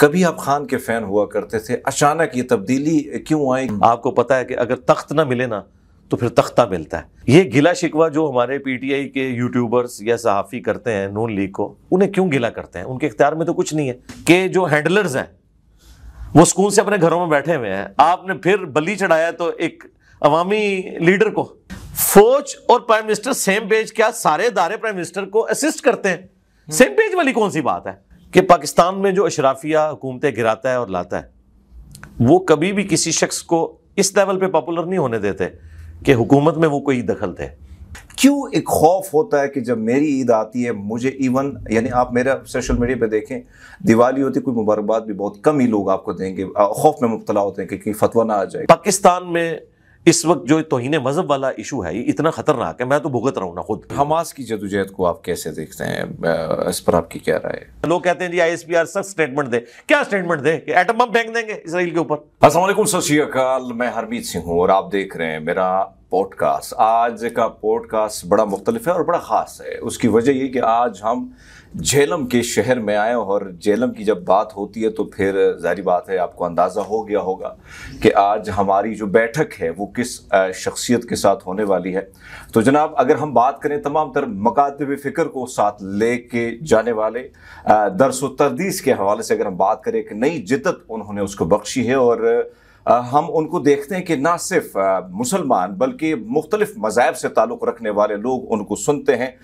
कभी आप खान के फैन हुआ करते थे अचानक ये तब्दीली क्यों आई आपको पता है कि अगर तख्त ना मिले ना तो फिर तख्ता मिलता है ये गिला शिकवा जो हमारे पीटीआई के यूट्यूबर्स या सहाफ़ी करते हैं नून लीग को उन्हें क्यों गिला करते हैं उनके इख्तियार में तो कुछ नहीं है कि जो हैंडलर्स हैं वो स्कूल से अपने घरों में बैठे हुए हैं आपने फिर बली चढ़ाया तो एक अवामी लीडर को फौज और प्राइम मिनिस्टर सेम पेज क्या सारे दारे प्राइम मिनिस्टर को असिस्ट करते हैं सेम पेज वाली कौन सी बात है कि पाकिस्तान में जो अशराफिया हुकूमतें गिराता है और लाता है वो कभी भी किसी शख्स को इस लेवल पर पॉपुलर नहीं होने देते कि हुकूमत में वो कोई दखल थे क्यों एक खौफ होता है कि जब मेरी ईद आती है मुझे इवन यानी आप मेरा सोशल मीडिया पे देखें दिवाली होती कोई मुबारकबाद भी बहुत कम ही लोग आपको देंगे खौफ में मुबतला होते हैं कि फतवा ना आ जाए पाकिस्तान में इस वक्त जो तोहन मजहब वाला इशू है ये इतना खतरनाक है मैं तो भुगत रहा हूँ ना खुद हमास की जदोजहद को आप कैसे देखते हैं इस पर आपकी क्या राय है लोग कहते हैं जी आई एस पी आर सख्त स्टेटमेंट दे क्या स्टेटमेंट दे कि एटम बम फेंक देंगे इसराइल के ऊपर असलम सत श्रीकाल मैं हरमीत सिंह हूँ और आप देख रहे हैं मेरा पॉडकास्ट आज का पॉडकास्ट बड़ा मुख्तलिफ है और बड़ा ख़ास है उसकी वजह यह कि आज हम झेलम के शहर में आए और झेलम की जब बात होती है तो फिर जाहिर बात है आपको अंदाज़ा हो गया होगा कि आज हमारी जो बैठक है वो किस शख्सियत के साथ होने वाली है तो जनाब अगर हम बात करें तमाम तर मकातब फ़िक्र को साथ ले के जाने वाले दरस व तरदीस के हवाले से अगर हम बात करें एक नई जिदत उन्होंने उसको बख्शी है और हम उनको देखते हैं कि ना सिर्फ मुसलमान बल्कि मुख्तलिफ मजाब से ताल्लुक़ रखने वाले लोग उनको सुनते हैं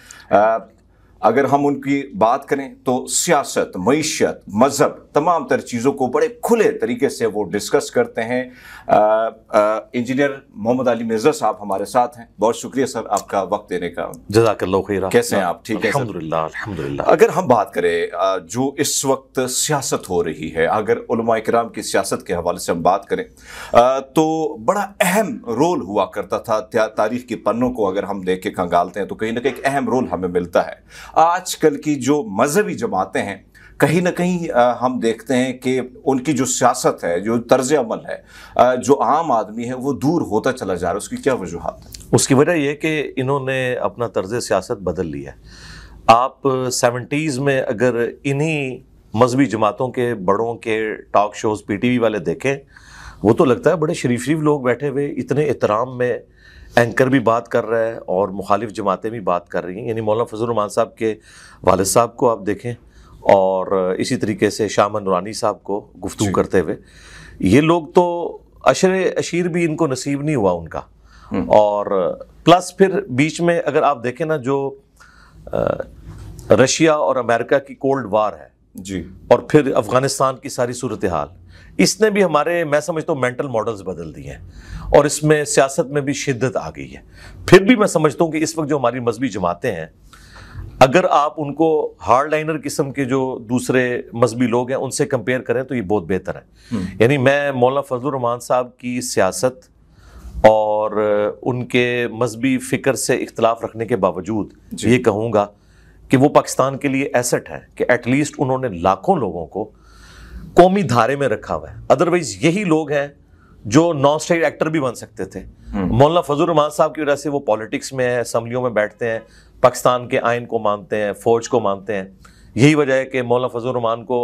अगर हम उनकी बात करें तो सियासत मीशत मज़हब तमाम तर चीज़ों को बड़े खुले तरीके से वो डिस्कस करते हैं इंजीनियर मोहम्मद अली मिर्जा साहब हमारे साथ हैं बहुत शुक्रिया सर आपका वक्त देने का जजाक खैर कैसे हैं आप ठीक है अलहमदिल्ला अगर हम बात करें जो इस वक्त सियासत हो रही है अगर कराम की सियासत के हवाले से हम बात करें तो बड़ा अहम रोल हुआ करता था तारीख के पन्नों को अगर हम देख के खंगालते हैं तो कहीं ना कहीं एक अहम रोल हमें मिलता है आजकल की जो मजहबी जमातें हैं कहीं ना कहीं हम देखते हैं कि उनकी जो सियासत है जो तर्ज अमल है जो आम आदमी है वो दूर होता चला जा रहा है उसकी क्या वजूहत है उसकी वजह यह कि इन्होंने अपना तर्ज सियासत बदल लिया आप सेवेंटीज़ में अगर इन्हीं मजहबी जमातों के बड़ों के talk shows P T V वाले देखें वो तो लगता है बड़े शरीफ शरीफ लोग बैठे हुए इतने एहतराम में एंकर भी बात कर रहा है और मुखालिफ जमातें भी बात कर रही हैं यानी मौलाना फजल रमान साहब के वाल साहब को आप देखें और इसी तरीके से शाह नूरानी साहब को गुफ्तु करते हुए ये लोग तो अशर अशीर भी इनको नसीब नहीं हुआ उनका हम्म। और प्लस फिर बीच में अगर आप देखें ना जो रशिया और अमेरिका की कोल्ड वार है जी और फिर अफ़गानिस्तान की सारी सूरत हाल इसने भी हमारे मैं समझता हूँ मेंटल मॉडल्स बदल दिए हैं और इसमें सियासत में भी शिद्दत आ गई है फिर भी मैं समझता हूँ कि इस वक्त जो हमारी मजहबी जमातें हैं अगर आप उनको हार्ड लाइनर किस्म के जो दूसरे मजहबी लोग हैं उनसे कंपेयर करें तो ये बहुत बेहतर है हम्म। यानी मैं मौलाना फजल रहमान साहब की सियासत और उनके मजहबी फ़िक्र से इख्तलाफ रखने के बावजूद ये कहूँगा कि वो पाकिस्तान के लिए एसेट है कि एटलीस्ट उन्होंने लाखों लोगों को कौमी धारे में रखा हुआ है अदरवाइज यही लोग हैं जो नॉन स्टेट एक्टर भी बन सकते थे हम्म। मौलाना फजल रहमान साहब की वजह से वो पॉलिटिक्स में है असम्बलियों में बैठते हैं पाकिस्तान के आइन को मानते हैं फौज को मानते हैं यही वजह है कि मौलाना फजल रमान को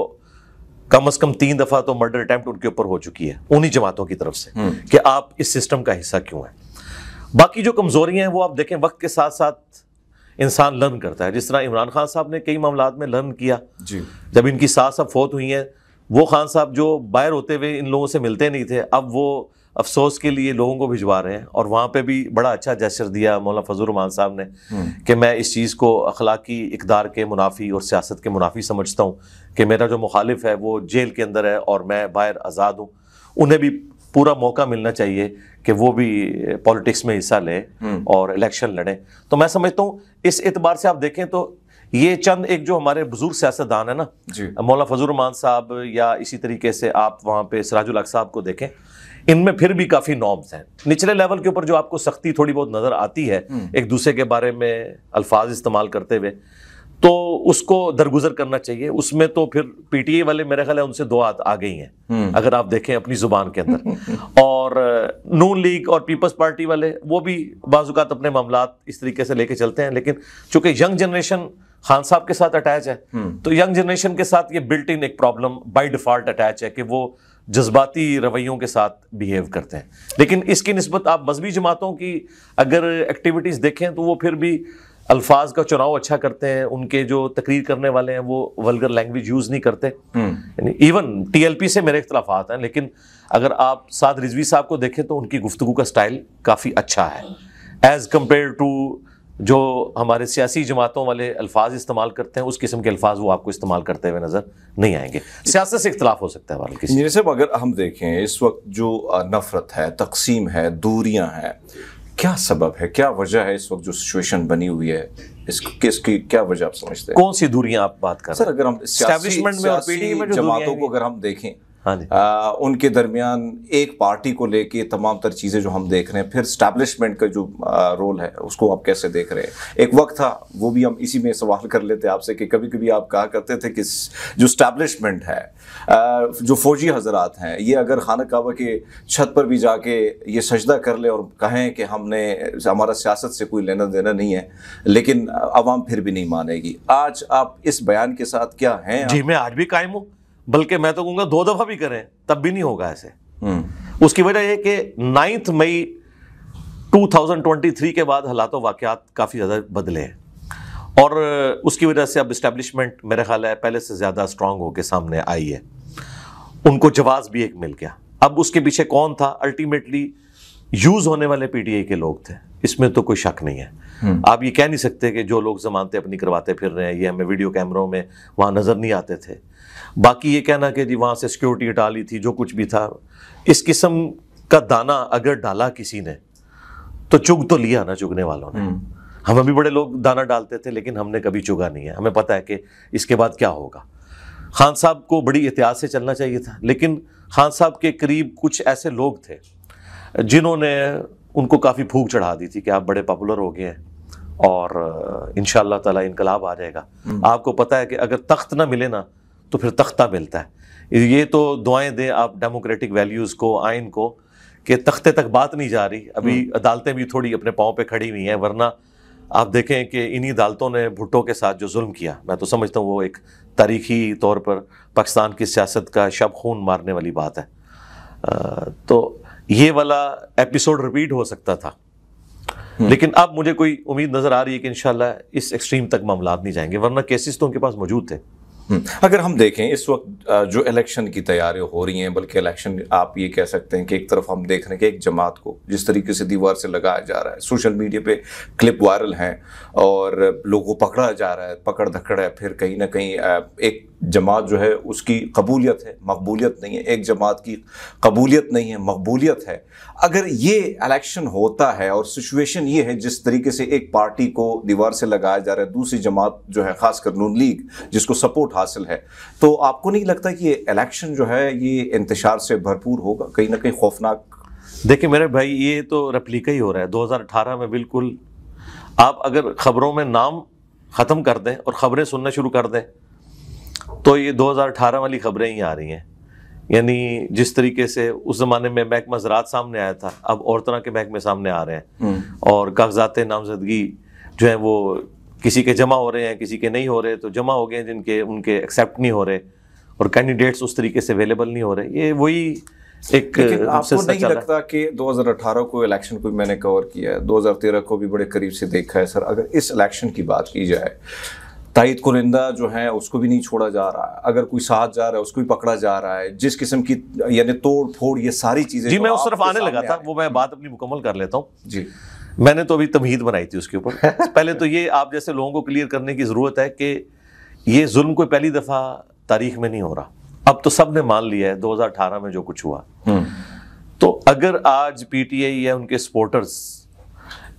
कम अज कम तीन दफा तो मर्डर अटैम्प्ट उनके ऊपर हो चुकी है उन्हीं जमातों की तरफ से हम्म। कि आप इस सिस्टम का हिस्सा क्यों हैं बाकी जो कमजोरियां हैं वो आप देखें वक्त के साथ साथ इंसान लर्न करता है जिस तरह इमरान खान साहब ने कई मामला में लर्न किया जी जब इनकी सास अब फोत हुई है वो खान साहब जो बाहर होते हुए इन लोगों से मिलते नहीं थे अब वो अफसोस के लिए लोगों को भिजवा रहे हैं और वहाँ पे भी बड़ा अच्छा जैसर दिया मौलाना रमान साहब ने हम्म। कि मैं इस चीज़ को अखलाकी इकदार के मुनाफी और सियासत के मुनाफी समझता हूँ कि मेरा जो मुखालिफ है वो जेल के अंदर है और मैं बाहर आज़ाद हूँ उन्हें भी पूरा मौका मिलना चाहिए कि वो भी पॉलिटिक्स में हिस्सा लें हम्म। और इलेक्शन लड़ें तो मैं समझता हूँ इस एतबार से आप देखें तो ये चंद एक जो हमारे बुजुर्ग सियासतदान है ना मौला फजूर रमान साहब या इसी तरीके से आप वहाँ पे सराजुल साहब को देखें इनमें फिर भी काफ़ी नॉर्म्स हैं निचले लेवल के ऊपर जो आपको सख्ती थोड़ी बहुत नज़र आती है हम्म। एक दूसरे के बारे में अल्फाज इस्तेमाल करते हुए तो उसको दरगुजर करना चाहिए उसमें तो फिर पीटीए वाले मेरे ख्याल है उनसे दो हाथ आ गई हैं हम्म। अगर आप देखें अपनी जुबान के अंदर और नून लीग और पीपल्स पार्टी वाले वो भी बाजुकात अपने मामला इस तरीके से लेके चलते हैं लेकिन चूंकि यंग जनरेशन खान साहब के साथ अटैच है हम्म। तो यंग जनरेशन के साथ ये बिल्ट इन एक प्रॉब्लम बाई डिफॉल्ट अटैच है कि वो जज्बाती रवैयों के साथ बिहेव करते हैं लेकिन इसकी नस्बत आप मजहबी जमातों की अगर एक्टिविटीज़ देखें तो वो फिर भी अल्फाज का चुनाव अच्छा करते हैं उनके जो तकरीर करने वाले हैं वो वलगर लैंग्वेज यूज़ नहीं करते टी इवन टीएलपी से मेरे इख्तलाफ हैं लेकिन अगर आप साद रिजवी साहब को देखें तो उनकी गुफ्तु का स्टाइल काफ़ी अच्छा है एज़ कम्पेयर टू जो हमारे सियासी जमातों वाले अल्फाज इस्तेमाल करते हैं उस किस्म के अल्फाज वो आपको इस्तेमाल करते हुए नज़र नहीं आएंगे सियासत से इख्तलाफ हो सकता है किसी साहब अगर हम देखें इस वक्त जो नफ़रत है तकसीम है दूरियाँ हैं क्या सबब है क्या वजह है इस वक्त जो सिचुएशन बनी हुई है इस किसकी क्या वजह आप समझते हैं कौन सी दूरियाँ आप बात कर सर अगर हम में e जमातों को अगर हम देखें हाँ उनके दरमियान एक पार्टी को लेके तमाम तर चीज़ें जो हम देख रहे हैं फिर स्टैब्लिशमेंट का जो आ, रोल है उसको आप कैसे देख रहे हैं एक वक्त था वो भी हम इसी में सवाल कर लेते आपसे कि कभी कभी आप कहा करते थे कि जो स्टैब्लिशमेंट है आ, जो फौजी हजरात हैं ये अगर खाना कहवा के छत पर भी जाके ये सजदा कर ले और कहें कि हमने हमारा सियासत से कोई लेना देना नहीं है लेकिन आवाम फिर भी नहीं मानेगी आज आप इस बयान के साथ क्या हैं जी मैं आज भी कायम हूँ बल्कि मैं तो कहूंगा दो दफ़ा भी करें तब भी नहीं होगा ऐसे हम्म। उसकी वजह यह कि नाइन्थ मई 2023 के बाद हालात वाकत काफ़ी ज़्यादा बदले हैं और उसकी वजह से अब इस्टेब्लिशमेंट मेरे ख्याल है पहले से ज़्यादा स्ट्रांग होकर सामने आई है उनको जवाब भी एक मिल गया अब उसके पीछे कौन था अल्टीमेटली यूज होने वाले पीटीआई के लोग थे इसमें तो कोई शक नहीं है हम्म। आप ये कह नहीं सकते कि जो लोग जमानतें अपनी करवाते फिर रहे हैं ये हमें वीडियो कैमरों में वहाँ नज़र नहीं आते थे बाकी ये कहना कि जी वहाँ से सिक्योरिटी हटा ली थी जो कुछ भी था इस किस्म का दाना अगर डाला किसी ने तो चुग तो लिया ना चुगने वालों ने हम्म। हम भी बड़े लोग दाना डालते थे लेकिन हमने कभी चुगा नहीं है हमें पता है कि इसके बाद क्या होगा खान साहब को बड़ी एहतियात से चलना चाहिए था लेकिन खान साहब के करीब कुछ ऐसे लोग थे जिन्होंने उनको काफ़ी फूक चढ़ा दी थी कि आप बड़े पॉपुलर हो गए हैं और इन ताला इनकलाब आ जाएगा हम्म। आपको पता है कि अगर तख्त ना मिले ना तो फिर तख्ता मिलता है ये तो दुआएं दें आप डेमोक्रेटिक वैल्यूज़ को आइन को कि तख्ते तक बात नहीं जा रही अभी हम्म। अदालतें भी थोड़ी अपने पाँव पे खड़ी हुई हैं वरना आप देखें कि इन्हीं अदालतों ने भुट्टो के साथ जो जुल्म किया मैं तो समझता हूँ वो एक तारीखी तौर पर पाकिस्तान की सियासत का शब खून मारने वाली बात है आ, तो ये वाला एपिसोड रिपीट हो सकता था हम्म। लेकिन अब मुझे कोई उम्मीद नज़र आ रही है कि इन इस एक्सट्रीम तक मामला नहीं जाएंगे वरना केसेस तो उनके पास मौजूद थे हम्म, अगर हम देखें इस वक्त जो इलेक्शन की तैयारी हो रही हैं बल्कि इलेक्शन आप ये कह सकते हैं कि एक तरफ हम देख रहे हैं कि एक जमात को जिस तरीके से दीवार से लगाया जा रहा है सोशल मीडिया पे क्लिप वायरल हैं और लोगों को पकड़ा जा रहा है पकड़ धकड़ है फिर कहीं ना कहीं एक जमात जो है उसकी कबूलियत है मकबूलियत नहीं है एक जमात की कबूलियत नहीं है मकबूलियत है अगर ये इलेक्शन होता है और सिचुएशन ये है जिस तरीके से एक पार्टी को दीवार से लगाया जा रहा है दूसरी जमात जो है ख़ासकर नून लीग जिसको सपोर्ट हासिल है तो आपको नहीं लगता कि ये इलेक्शन जो है ये इंतशार से भरपूर होगा कहीं ना कहीं खौफनाक देखिए मेरे भाई ये तो रेप्लिका ही हो रहा है अठारह में बिल्कुल आप अगर खबरों में नाम ख़त्म कर दें और ख़बरें सुनना शुरू कर दें तो ये 2018 वाली खबरें ही आ रही हैं यानी जिस तरीके से उस ज़माने में महकमा ज़रात सामने आया था अब और तरह के महकमे सामने आ रहे हैं हम्म। और कागजात नामजदगी जो है वो किसी के जमा हो रहे हैं किसी के नहीं हो रहे तो जमा हो गए जिनके उनके एक्सेप्ट नहीं हो रहे और कैंडिडेट्स उस तरीके से अवेलेबल नहीं हो रहे ये वही एक आपको नहीं लगता कि 2018 को इलेक्शन को मैंने कवर किया है 2013 को भी बड़े करीब से देखा है सर अगर इस इलेक्शन की बात की जाए तइद कुरिंदा जो है उसको भी नहीं छोड़ा जा रहा है अगर कोई साथ जा रहा है उसको भी पकड़ा जा रहा है जिस किस्म की यानी तोड़ फोड़ ये सारी चीज़ें जी मैं उस तरफ आने लगा था वो मैं बात अपनी मुकम्मल कर लेता हूँ जी मैंने तो अभी तमहीद बनाई थी उसके ऊपर पहले तो ये आप जैसे लोगों को क्लियर करने की ज़रूरत है कि ये जुल्म कोई पहली दफ़ा तारीख में नहीं हो रहा अब तो सब ने मान लिया है 2018 में जो कुछ हुआ हम्म। तो अगर आज पीटीआई या उनके सपोर्टर्स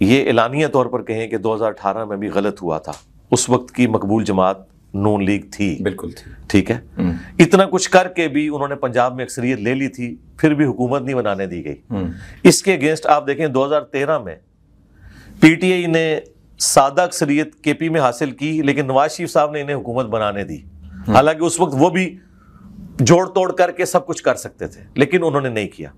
ये एलानिया तौर पर कहें कि 2018 में भी गलत हुआ था उस वक्त की मकबूल जमात नून लीग थी बिल्कुल थी ठीक है हम्म। इतना कुछ करके भी उन्होंने पंजाब में अक्सरियत ले ली थी फिर भी हुकूमत नहीं बनाने दी गई हम्म। इसके अगेंस्ट आप देखें 2013 में पीटीआई ने सादा अक्सरियत केपी में हासिल की लेकिन नवाज शरीफ साहब ने इन्हें हुकूमत बनाने दी हम्म। हालांकि उस वक्त वो भी जोड़ तोड़ करके सब कुछ कर सकते थे लेकिन उन्होंने नहीं किया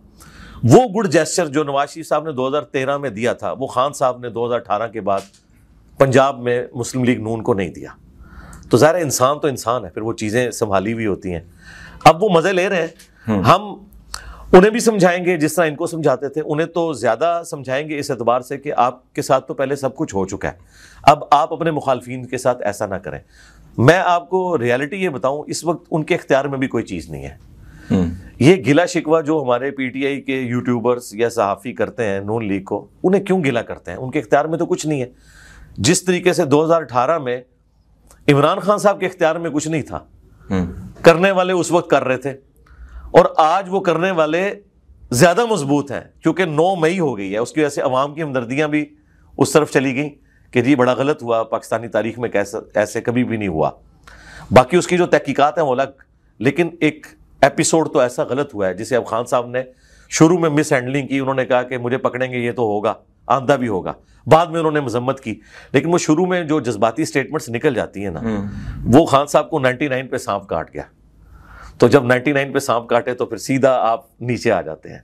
वो गुड जेस्चर जो नवाज शरीफ साहब ने 2013 में दिया था वो खान साहब ने 2018 के बाद पंजाब में मुस्लिम लीग नून को नहीं दिया तो ज़ाहिर इंसान तो इंसान है फिर वो चीज़ें संभाली हुई होती हैं अब वो मज़े ले रहे हैं हम्म। हम उन्हें भी समझाएंगे जिस तरह इनको समझाते थे उन्हें तो ज़्यादा समझाएंगे इस एतबार से कि आपके साथ तो पहले सब कुछ हो चुका है अब आप अपने मुखालफी के साथ ऐसा ना करें मैं आपको रियलिटी ये बताऊं इस वक्त उनके अख्तियार में भी कोई चीज़ नहीं है हम्म। ये गिला शिकवा जो हमारे पीटीआई के यूट्यूबर्स या सहाफ़ी करते हैं नून लीग को उन्हें क्यों गिला करते हैं उनके अख्तियार में तो कुछ नहीं है जिस तरीके से 2018 में इमरान खान साहब के इख्तियार में कुछ नहीं था हम्म। करने वाले उस वक्त कर रहे थे और आज वो करने वाले ज़्यादा मजबूत हैं क्योंकि नौ मई हो गई है उसकी वजह से अवाम की हमदर्दियां भी उस तरफ चली गई कि जी बड़ा गलत हुआ पाकिस्तानी तारीख में कैसा ऐसे कभी भी नहीं हुआ बाकी उसकी जो तहकीकत हैं वो अलग लेकिन एक एपिसोड तो ऐसा गलत हुआ है जिसे अब खान साहब ने शुरू में मिस हैंडलिंग की उन्होंने कहा कि मुझे पकड़ेंगे ये तो होगा आमदा भी होगा बाद में उन्होंने मजम्मत की लेकिन वो शुरू में जो जज्बाती स्टेटमेंट्स निकल जाती है ना हम्म। वो खान साहब को 99 पे सांप काट गया तो जब 99 पे सांप काटे तो फिर सीधा आप नीचे आ जाते हैं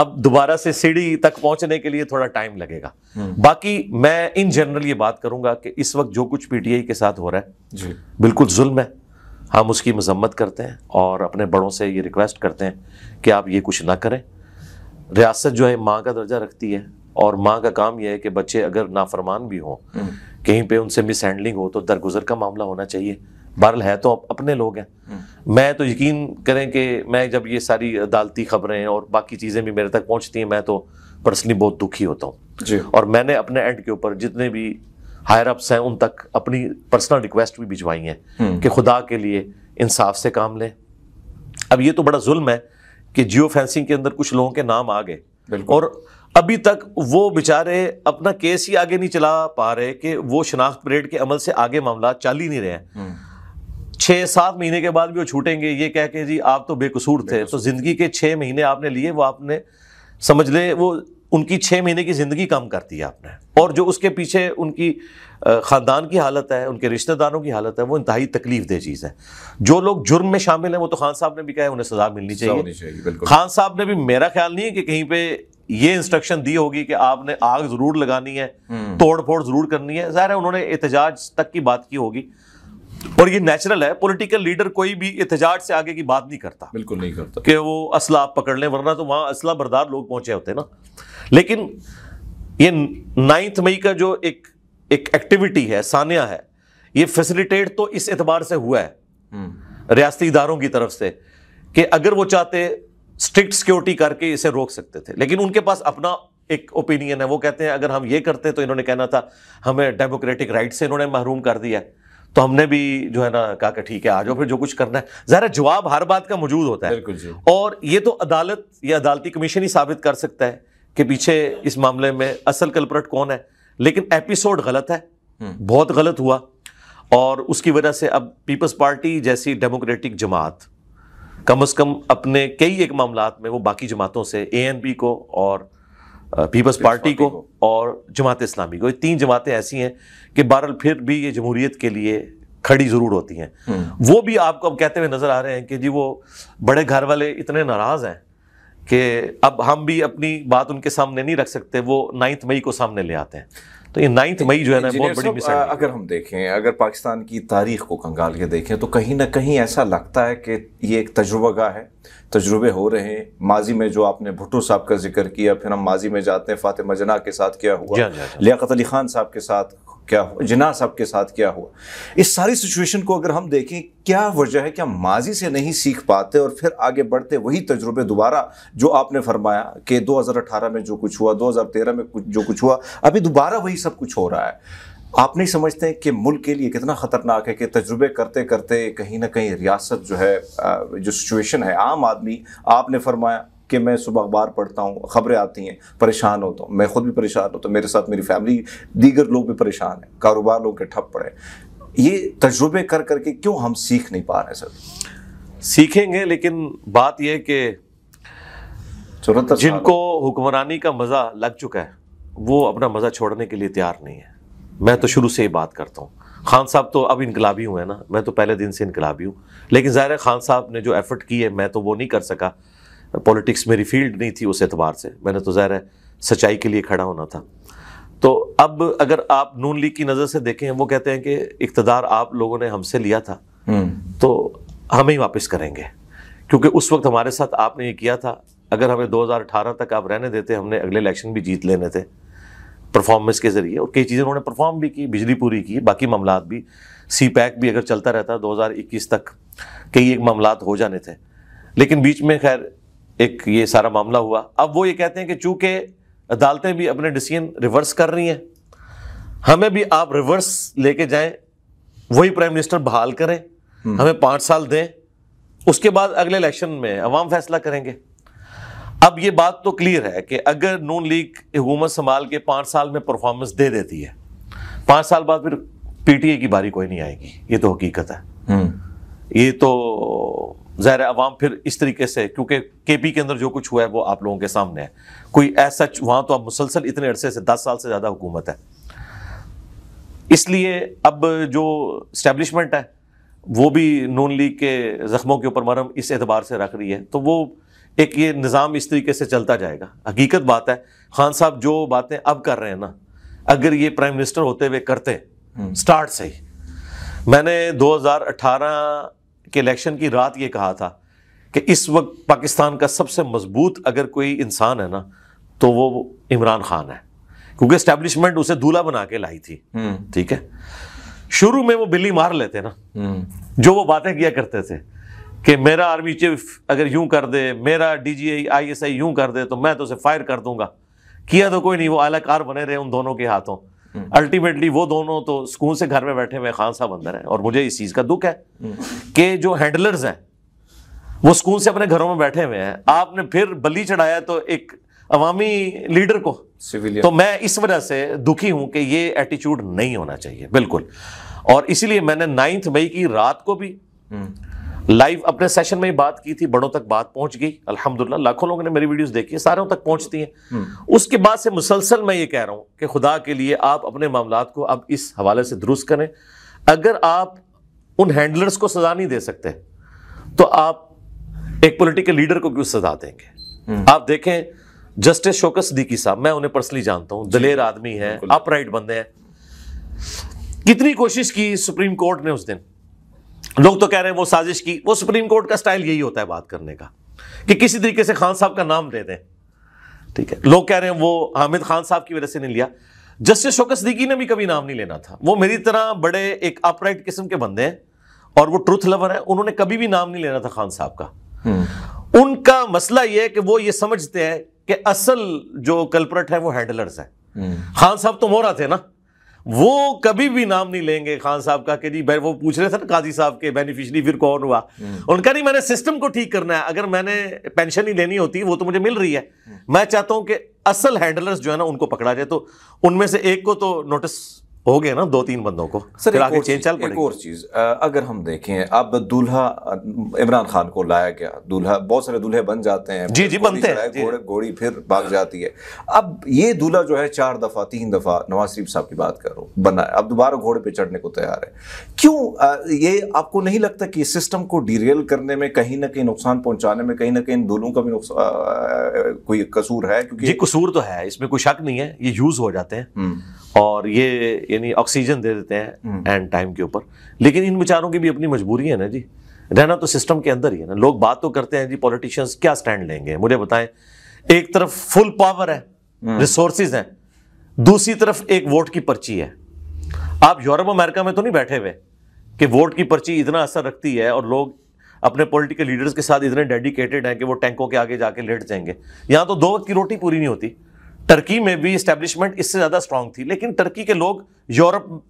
अब दोबारा से सीढ़ी तक पहुंचने के लिए थोड़ा टाइम लगेगा हम्म। बाकी मैं इन जनरल ये बात करूंगा कि इस वक्त जो कुछ पीटीआई के साथ हो रहा है जी। बिल्कुल जुल्म है हम उसकी मजम्मत करते हैं और अपने बड़ों से ये रिक्वेस्ट करते हैं कि आप ये कुछ ना करें रियासत जो है माँ का दर्जा रखती है और माँ का काम यह है कि बच्चे अगर नाफरमान भी हों हम्म। कहीं पे उनसे मिस हैंडलिंग हो तो दरगुजर का मामला होना चाहिए बहरल है तो अपने लोग हैं हम्म। मैं तो यकीन करें कि मैं जब ये सारी अदालती खबरें और बाकी चीज़ें भी मेरे तक पहुँचती हैं मैं तो पर्सनली बहुत दुखी होता हूँ और मैंने अपने एंड के ऊपर जितने भी हायर अप्स हैं उन तक अपनी पर्सनल रिक्वेस्ट भी भिजवाई हैं हम्म। कि खुदा के लिए इंसाफ से काम लें अब ये तो बड़ा जुल्म है कि जियो फेंसिंग के अंदर कुछ लोगों के नाम आ गए और अभी तक वो बेचारे अपना केस ही आगे नहीं चला पा रहे कि वो शनाख्त परेड के अमल से आगे मामला चाल ही नहीं रहे हम्म। छः सात महीने के बाद भी वो छूटेंगे ये कह के जी आप तो बेकसूर थे तो ज़िंदगी के छः महीने आपने लिए वो आपने समझ ले वो उनकी छः महीने की ज़िंदगी कम कर दी आपने और जो उसके पीछे उनकी ख़ानदान की हालत है उनके रिश्तेदारों की हालत है वो इंतहाई तकलीफ दे चीज़ है जो लोग जुर्म में शामिल हैं वो तो खान साहब ने भी कहा है उन्हें सजा मिलनी चाहिए, चाहिए खान साहब ने भी मेरा ख्याल नहीं है कि कहीं पर ये इंस्ट्रक्शन दी होगी कि आपने आग जरूर लगानी है हम्म। तोड़ फोड़ जरूर करनी है ज़ाहिर है उन्होंने एहतजाज तक की बात की होगी और ये नेचुरल है पॉलिटिकल लीडर कोई भी एहतजाज से आगे की बात नहीं करता बिल्कुल नहीं करता कि वो असला आप पकड़ लें वरना तो वहां असला बरदार लोग पहुंचे होते ना लेकिन ये नाइन्थ मई का जो एक एक एक्टिविटी है सानिया है ये फैसिलिटेट तो इस एतबार से हुआ है हम्म। रियाती इदारों की तरफ से कि अगर वो चाहते स्ट्रिक्ट सिक्योरिटी करके इसे रोक सकते थे लेकिन उनके पास अपना एक ओपिनियन है वो कहते हैं अगर हम ये करते तो इन्होंने कहना था हमें डेमोक्रेटिक राइट से इन्होंने महरूम कर दिया तो हमने भी जो है ना कहा कि ठीक है आ जाओ फिर जो कुछ करना है ज़रा जवाब हर बात का मौजूद होता है और ये तो अदालत या अदालती कमीशन ही साबित कर सकता है कि पीछे इस मामले में असल कल्परेट कौन है लेकिन एपिसोड गलत है हम्म। बहुत गलत हुआ और उसकी वजह से अब पीपल्स पार्टी जैसी डेमोक्रेटिक जमात कम अज़ कम अपने कई एक मामला में वो बाकी जमातों से ए एन को और पीपल्स पार्टी को और जमात इस्लामी को ये तीन जमातें ऐसी हैं कि बहरल फिर भी ये जमहूरीत के लिए खड़ी ज़रूर होती हैं हम्म। वो भी आपको अब कहते हुए नज़र आ रहे हैं कि जी वो बड़े घर वाले इतने नाराज़ हैं कि अब हम भी अपनी बात उनके सामने नहीं रख सकते वो नाइन्थ मई को सामने ले आते हैं तो ये नाइन्थ मई जो है ना बहुत बड़ी मिसाइल अगर हम देखें अगर पाकिस्तान की तारीख को कंगाल के देखें तो कहीं ना कहीं ऐसा लगता है कि ये एक गाह है तजुर्बे हो रहे हैं माजी में जो आपने भुट्टो साहब का जिक्र किया फिर हम माजी में जाते हैं फातिमा जना के साथ क्या हुआ लियाकत अली खान साहब के साथ क्या हुआ जिना साहब के साथ क्या हुआ इस सारी सिचुएशन को अगर हम देखें क्या वजह है क्या माजी से नहीं सीख पाते और फिर आगे बढ़ते वही तजुर्बे दोबारा जो आपने फरमाया कि 2018 में जो कुछ हुआ 2013 में कुछ जो कुछ हुआ अभी दोबारा वही सब कुछ हो रहा है आप नहीं समझते कि मुल्क के लिए कितना ख़तरनाक है कि तजुर्बे करते करते कहीं ना कहीं रियासत जो है जो सिचुएशन है आम आदमी आपने फरमाया कि मैं सुबह अखबार पढ़ता हूँ खबरें आती हैं परेशान होता हूँ मैं खुद भी परेशान होता हूँ मेरे साथ मेरी फैमिली दीगर लोग भी परेशान हैं कारोबार लोग के ठप पड़े ये तजुर्बे कर करके क्यों हम सीख नहीं पा रहे सर सीखेंगे लेकिन बात यह कि जिनको हुक्मरानी का मज़ा लग चुका है वो अपना मज़ा छोड़ने के लिए तैयार नहीं है मैं तो शुरू से ही बात करता हूँ खान साहब तो अब इनकलाबी हुए ना मैं तो पहले दिन से इनकलाबी हूँ लेकिन ज़ाहिर है खान साहब ने जो एफ़र्ट की है मैं तो वो नहीं कर सका पॉलिटिक्स मेरी फील्ड नहीं थी उस एतबार से मैंने तो ज़ाहिर है सच्चाई के लिए खड़ा होना था तो अब अगर आप नून लीग की नज़र से देखें वो कहते हैं कि इकतदार आप लोगों ने हमसे लिया था हम्म। तो हम ही वापस करेंगे क्योंकि उस वक्त हमारे साथ आपने ये किया था अगर हमें 2018 तक आप रहने देते हमने अगले इलेक्शन भी जीत लेने थे परफॉर्मेंस के ज़रिए और कई चीज़ें उन्होंने परफॉर्म भी की बिजली पूरी की बाकी मामला भी सी पैक भी अगर चलता रहता 2021 तक कई एक मामला हो जाने थे लेकिन बीच में खैर एक ये सारा मामला हुआ अब वो ये कहते हैं कि चूंकि अदालतें भी अपने डिसीजन रिवर्स कर रही हैं हमें भी आप रिवर्स लेके जाएं वही प्राइम मिनिस्टर बहाल करें हम्म। हमें पांच साल दें उसके बाद अगले इलेक्शन में अवाम फैसला करेंगे अब ये बात तो क्लियर है कि अगर नून लीग हुकूमत संभाल के पांच साल में परफॉर्मेंस दे देती है पांच साल बाद फिर पीटीए की बारी कोई नहीं आएगी ये तो हकीकत है हम्म। ये तो ज़ाहिर अवाम फिर इस तरीके से क्योंकि के पी के अंदर जो कुछ हुआ है वो आप लोगों के सामने है कोई ऐसा वहाँ तो अब मुसलसल इतने अरसे से दस साल से ज़्यादा हुकूमत है इसलिए अब जो स्टैब्लिशमेंट है वो भी नून लीग के ज़ख्मों के ऊपर मरम इस एतबार से रख रही है तो वो एक ये निज़ाम इस तरीके से चलता जाएगा हकीकत बात है खान साहब जो बातें अब कर रहे हैं ना अगर ये प्राइम मिनिस्टर होते हुए करते स्टार्ट हम्म। से ही मैंने अठारह के इलेक्शन की रात ये कहा था कि इस वक्त पाकिस्तान का सबसे मजबूत अगर कोई इंसान है ना तो वो इमरान खान है क्योंकि स्टैब्लिशमेंट उसे दूल्हा बना के लाई थी हम्म। ठीक है शुरू में वो बिल्ली मार लेते ना हम्म। जो वो बातें किया करते थे कि मेरा आर्मी चीफ अगर यूं कर दे मेरा डीजीआई आईएसआई यूं कर दे तो मैं तो उसे फायर कर दूंगा किया तो कोई नहीं वो आलाकार बने रहे उन दोनों के हाथों अल्टीमेटली हम्म। वो दोनों तो स्कूल से घर में बैठे हुए खान साहब अंदर हैं और मुझे इस चीज़ का दुख है हम्म। कि जो हैंडलर्स हैं वो स्कूल से अपने घरों में बैठे हुए हैं आपने फिर बली चढ़ाया तो एक अवामी लीडर को सिविलियन तो मैं इस वजह से दुखी हूं कि ये एटीट्यूड नहीं होना चाहिए बिल्कुल और इसीलिए मैंने नाइन्थ मई की रात को भी हम्म। लाइव अपने सेशन में ही बात की थी बड़ों तक बात पहुंच गई अल्हम्दुलिल्लाह लाखों लोगों ने मेरी वीडियोस देखी सारों तक पहुंचती हैं हम्म। उसके बाद से मुसलसल मैं ये कह रहा हूं कि खुदा के लिए आप अपने मामला को अब इस हवाले से दुरुस्त करें अगर आप उन हैंडलर्स को सजा नहीं दे सकते तो आप एक पोलिटिकल लीडर को क्यों सजा देंगे हम्म। आप देखें जस्टिस शोकत सदीकी साहब मैं उन्हें पर्सनली जानता हूं दलेर आदमी है अपराइट बंदे हैं कितनी कोशिश की सुप्रीम कोर्ट ने उस दिन लोग तो कह रहे हैं वो साजिश की वो सुप्रीम कोर्ट का स्टाइल यही होता है बात करने का कि किसी तरीके से खान साहब का नाम दे दें ठीक है लोग कह रहे हैं वो हामिद खान साहब की वजह से नहीं लिया जस्टिस शोकत सदीकी ने भी कभी नाम नहीं लेना था वो मेरी तरह बड़े एक अपराइट किस्म के बंदे हैं और वो ट्रूथ लवर है उन्होंने कभी भी नाम नहीं लेना था खान साहब का हम्म। उनका मसला यह है कि वो ये समझते हैं कि असल जो कल्परेट है वो हैंडलर्स है हम्म। खान साहब तो मोरा थे ना वो कभी भी नाम नहीं लेंगे खान साहब का कि जी वो पूछ रहे थे ना काजी साहब के बेनिफिशरी फिर कौन हुआ हम्म। उनका नहीं मैंने सिस्टम को ठीक करना है अगर मैंने पेंशन ही लेनी होती वो तो मुझे मिल रही है हम्म। मैं चाहता हूं कि असल हैंडलर्स जो है ना उनको पकड़ा जाए तो उनमें से एक को तो नोटिस हो गए ना दो तीन बंदों को सर एक आगे चेंज चल एक और चीज़ अगर हम देखें अब दूल्हा इमरान खान को लाया गया दूल्हा बहुत सारे दूल्हे बन जाते हैं जी जी बनते हैं घोड़े घोड़ी फिर भाग जाती है अब ये दूल्हा जो है चार दफ़ा तीन दफ़ा नवाज शरीफ साहब की बात करो बना अब दोबारा घोड़े पे चढ़ने को तैयार है क्यों ये आपको नहीं लगता कि सिस्टम को डिरेल करने में कहीं ना कहीं नुकसान पहुंचाने में कहीं ना कहीं दूल्हों का भी कोई कसूर है क्योंकि कसूर तो है इसमें कोई शक नहीं है ये यूज़ हो जाते हैं हम्म। और ये यानी ऑक्सीजन दे देते हैं एंड टाइम हम्म। के ऊपर लेकिन इन बेचारों की भी अपनी मजबूरी है ना जी रहना तो सिस्टम के अंदर ही है ना लोग बात तो करते हैं जी पॉलिटिशियंस क्या स्टैंड लेंगे मुझे बताएं एक तरफ फुल पावर है रिसोर्सेज हम्म। है दूसरी तरफ एक वोट की पर्ची है आप यूरोप अमेरिका में तो नहीं बैठे हुए कि वोट की पर्ची इतना असर रखती है और लोग अपने पॉलिटिकल लीडर्स के साथ इतने डेडिकेटेड हैं कि वो टैंकों के आगे जाके लेट जाएंगे यहाँ तो दो वक्त की रोटी पूरी नहीं होती टर्की में भी इस्टेब्लिशमेंट इससे ज़्यादा स्ट्रांग थी लेकिन टर्की के लोग यूरोप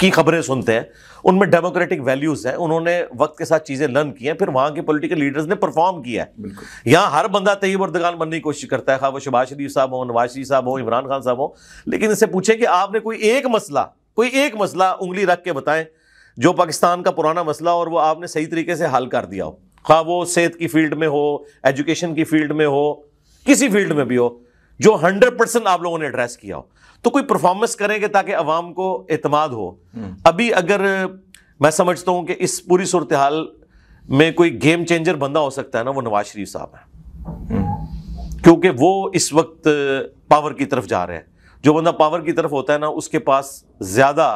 की खबरें सुनते हैं उनमें डेमोक्रेटिक वैल्यूज़ हैं उन्होंने वक्त के साथ चीज़ें लर्न की हैं फिर वहाँ के पॉलिटिकल लीडर्स ने परफॉर्म किया है यहाँ हर बंदा तयब उर्दगान बनने की कोशिश करता है खा वो शबाज शरीफ साहब हो नवाज शरीफ साहब हो इमरान खान साहब हो लेकिन इससे पूछे कि आपने कोई एक मसला कोई एक मसला उंगली रख के बताएं जो पाकिस्तान का पुराना मसला और वो आपने सही तरीके से हल कर दिया हो खा वो सेहत की फील्ड में हो एजुकेशन की फील्ड में हो किसी फील्ड में भी हो जो हंड्रेड परसेंट आप लोगों ने एड्रेस किया हो तो कोई परफॉर्मेंस करेंगे ताकि अवाम को एतमाद हो हम्म। अभी अगर मैं समझता हूँ कि इस पूरी सूरत हाल में कोई गेम चेंजर बंदा हो सकता है ना वो नवाज शरीफ साहब है हम्म। क्योंकि वो इस वक्त पावर की तरफ जा रहे हैं जो बंदा पावर की तरफ होता है ना उसके पास ज़्यादा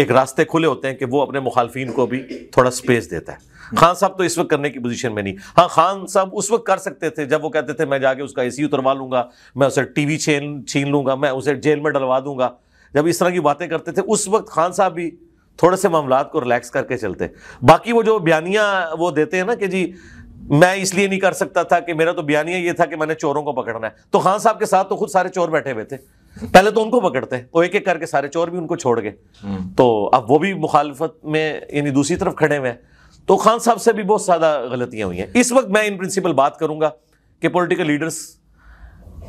एक रास्ते खुले होते हैं कि वो अपने मुखालफी को भी थोड़ा स्पेस देता है खान साहब तो इस वक्त करने की पोजीशन में नहीं हाँ खान साहब उस वक्त कर सकते थे जब वो कहते थे मैं जाके उसका एसी उतरवा लूंगा मैं उसे टीवी छीन छीन लूंगा मैं उसे जेल में डलवा दूंगा जब इस तरह की बातें करते थे उस वक्त खान साहब भी थोड़े से मामला को रिलैक्स करके चलते बाकी वो जो बयानिया वो देते हैं ना कि जी मैं इसलिए नहीं कर सकता था कि मेरा तो बयानिया ये था कि मैंने चोरों को पकड़ना है तो खान साहब के साथ तो खुद सारे चोर बैठे हुए थे पहले तो उनको पकड़ते तो एक एक करके सारे चोर भी उनको छोड़ गए हम्म। तो अब वो भी मुखालफत में यानी दूसरी तरफ खड़े हुए हैं तो खान साहब से भी बहुत ज़्यादा गलतियां हुई हैं इस वक्त मैं इन प्रिंसिपल बात करूंगा कि पॉलिटिकल लीडर्स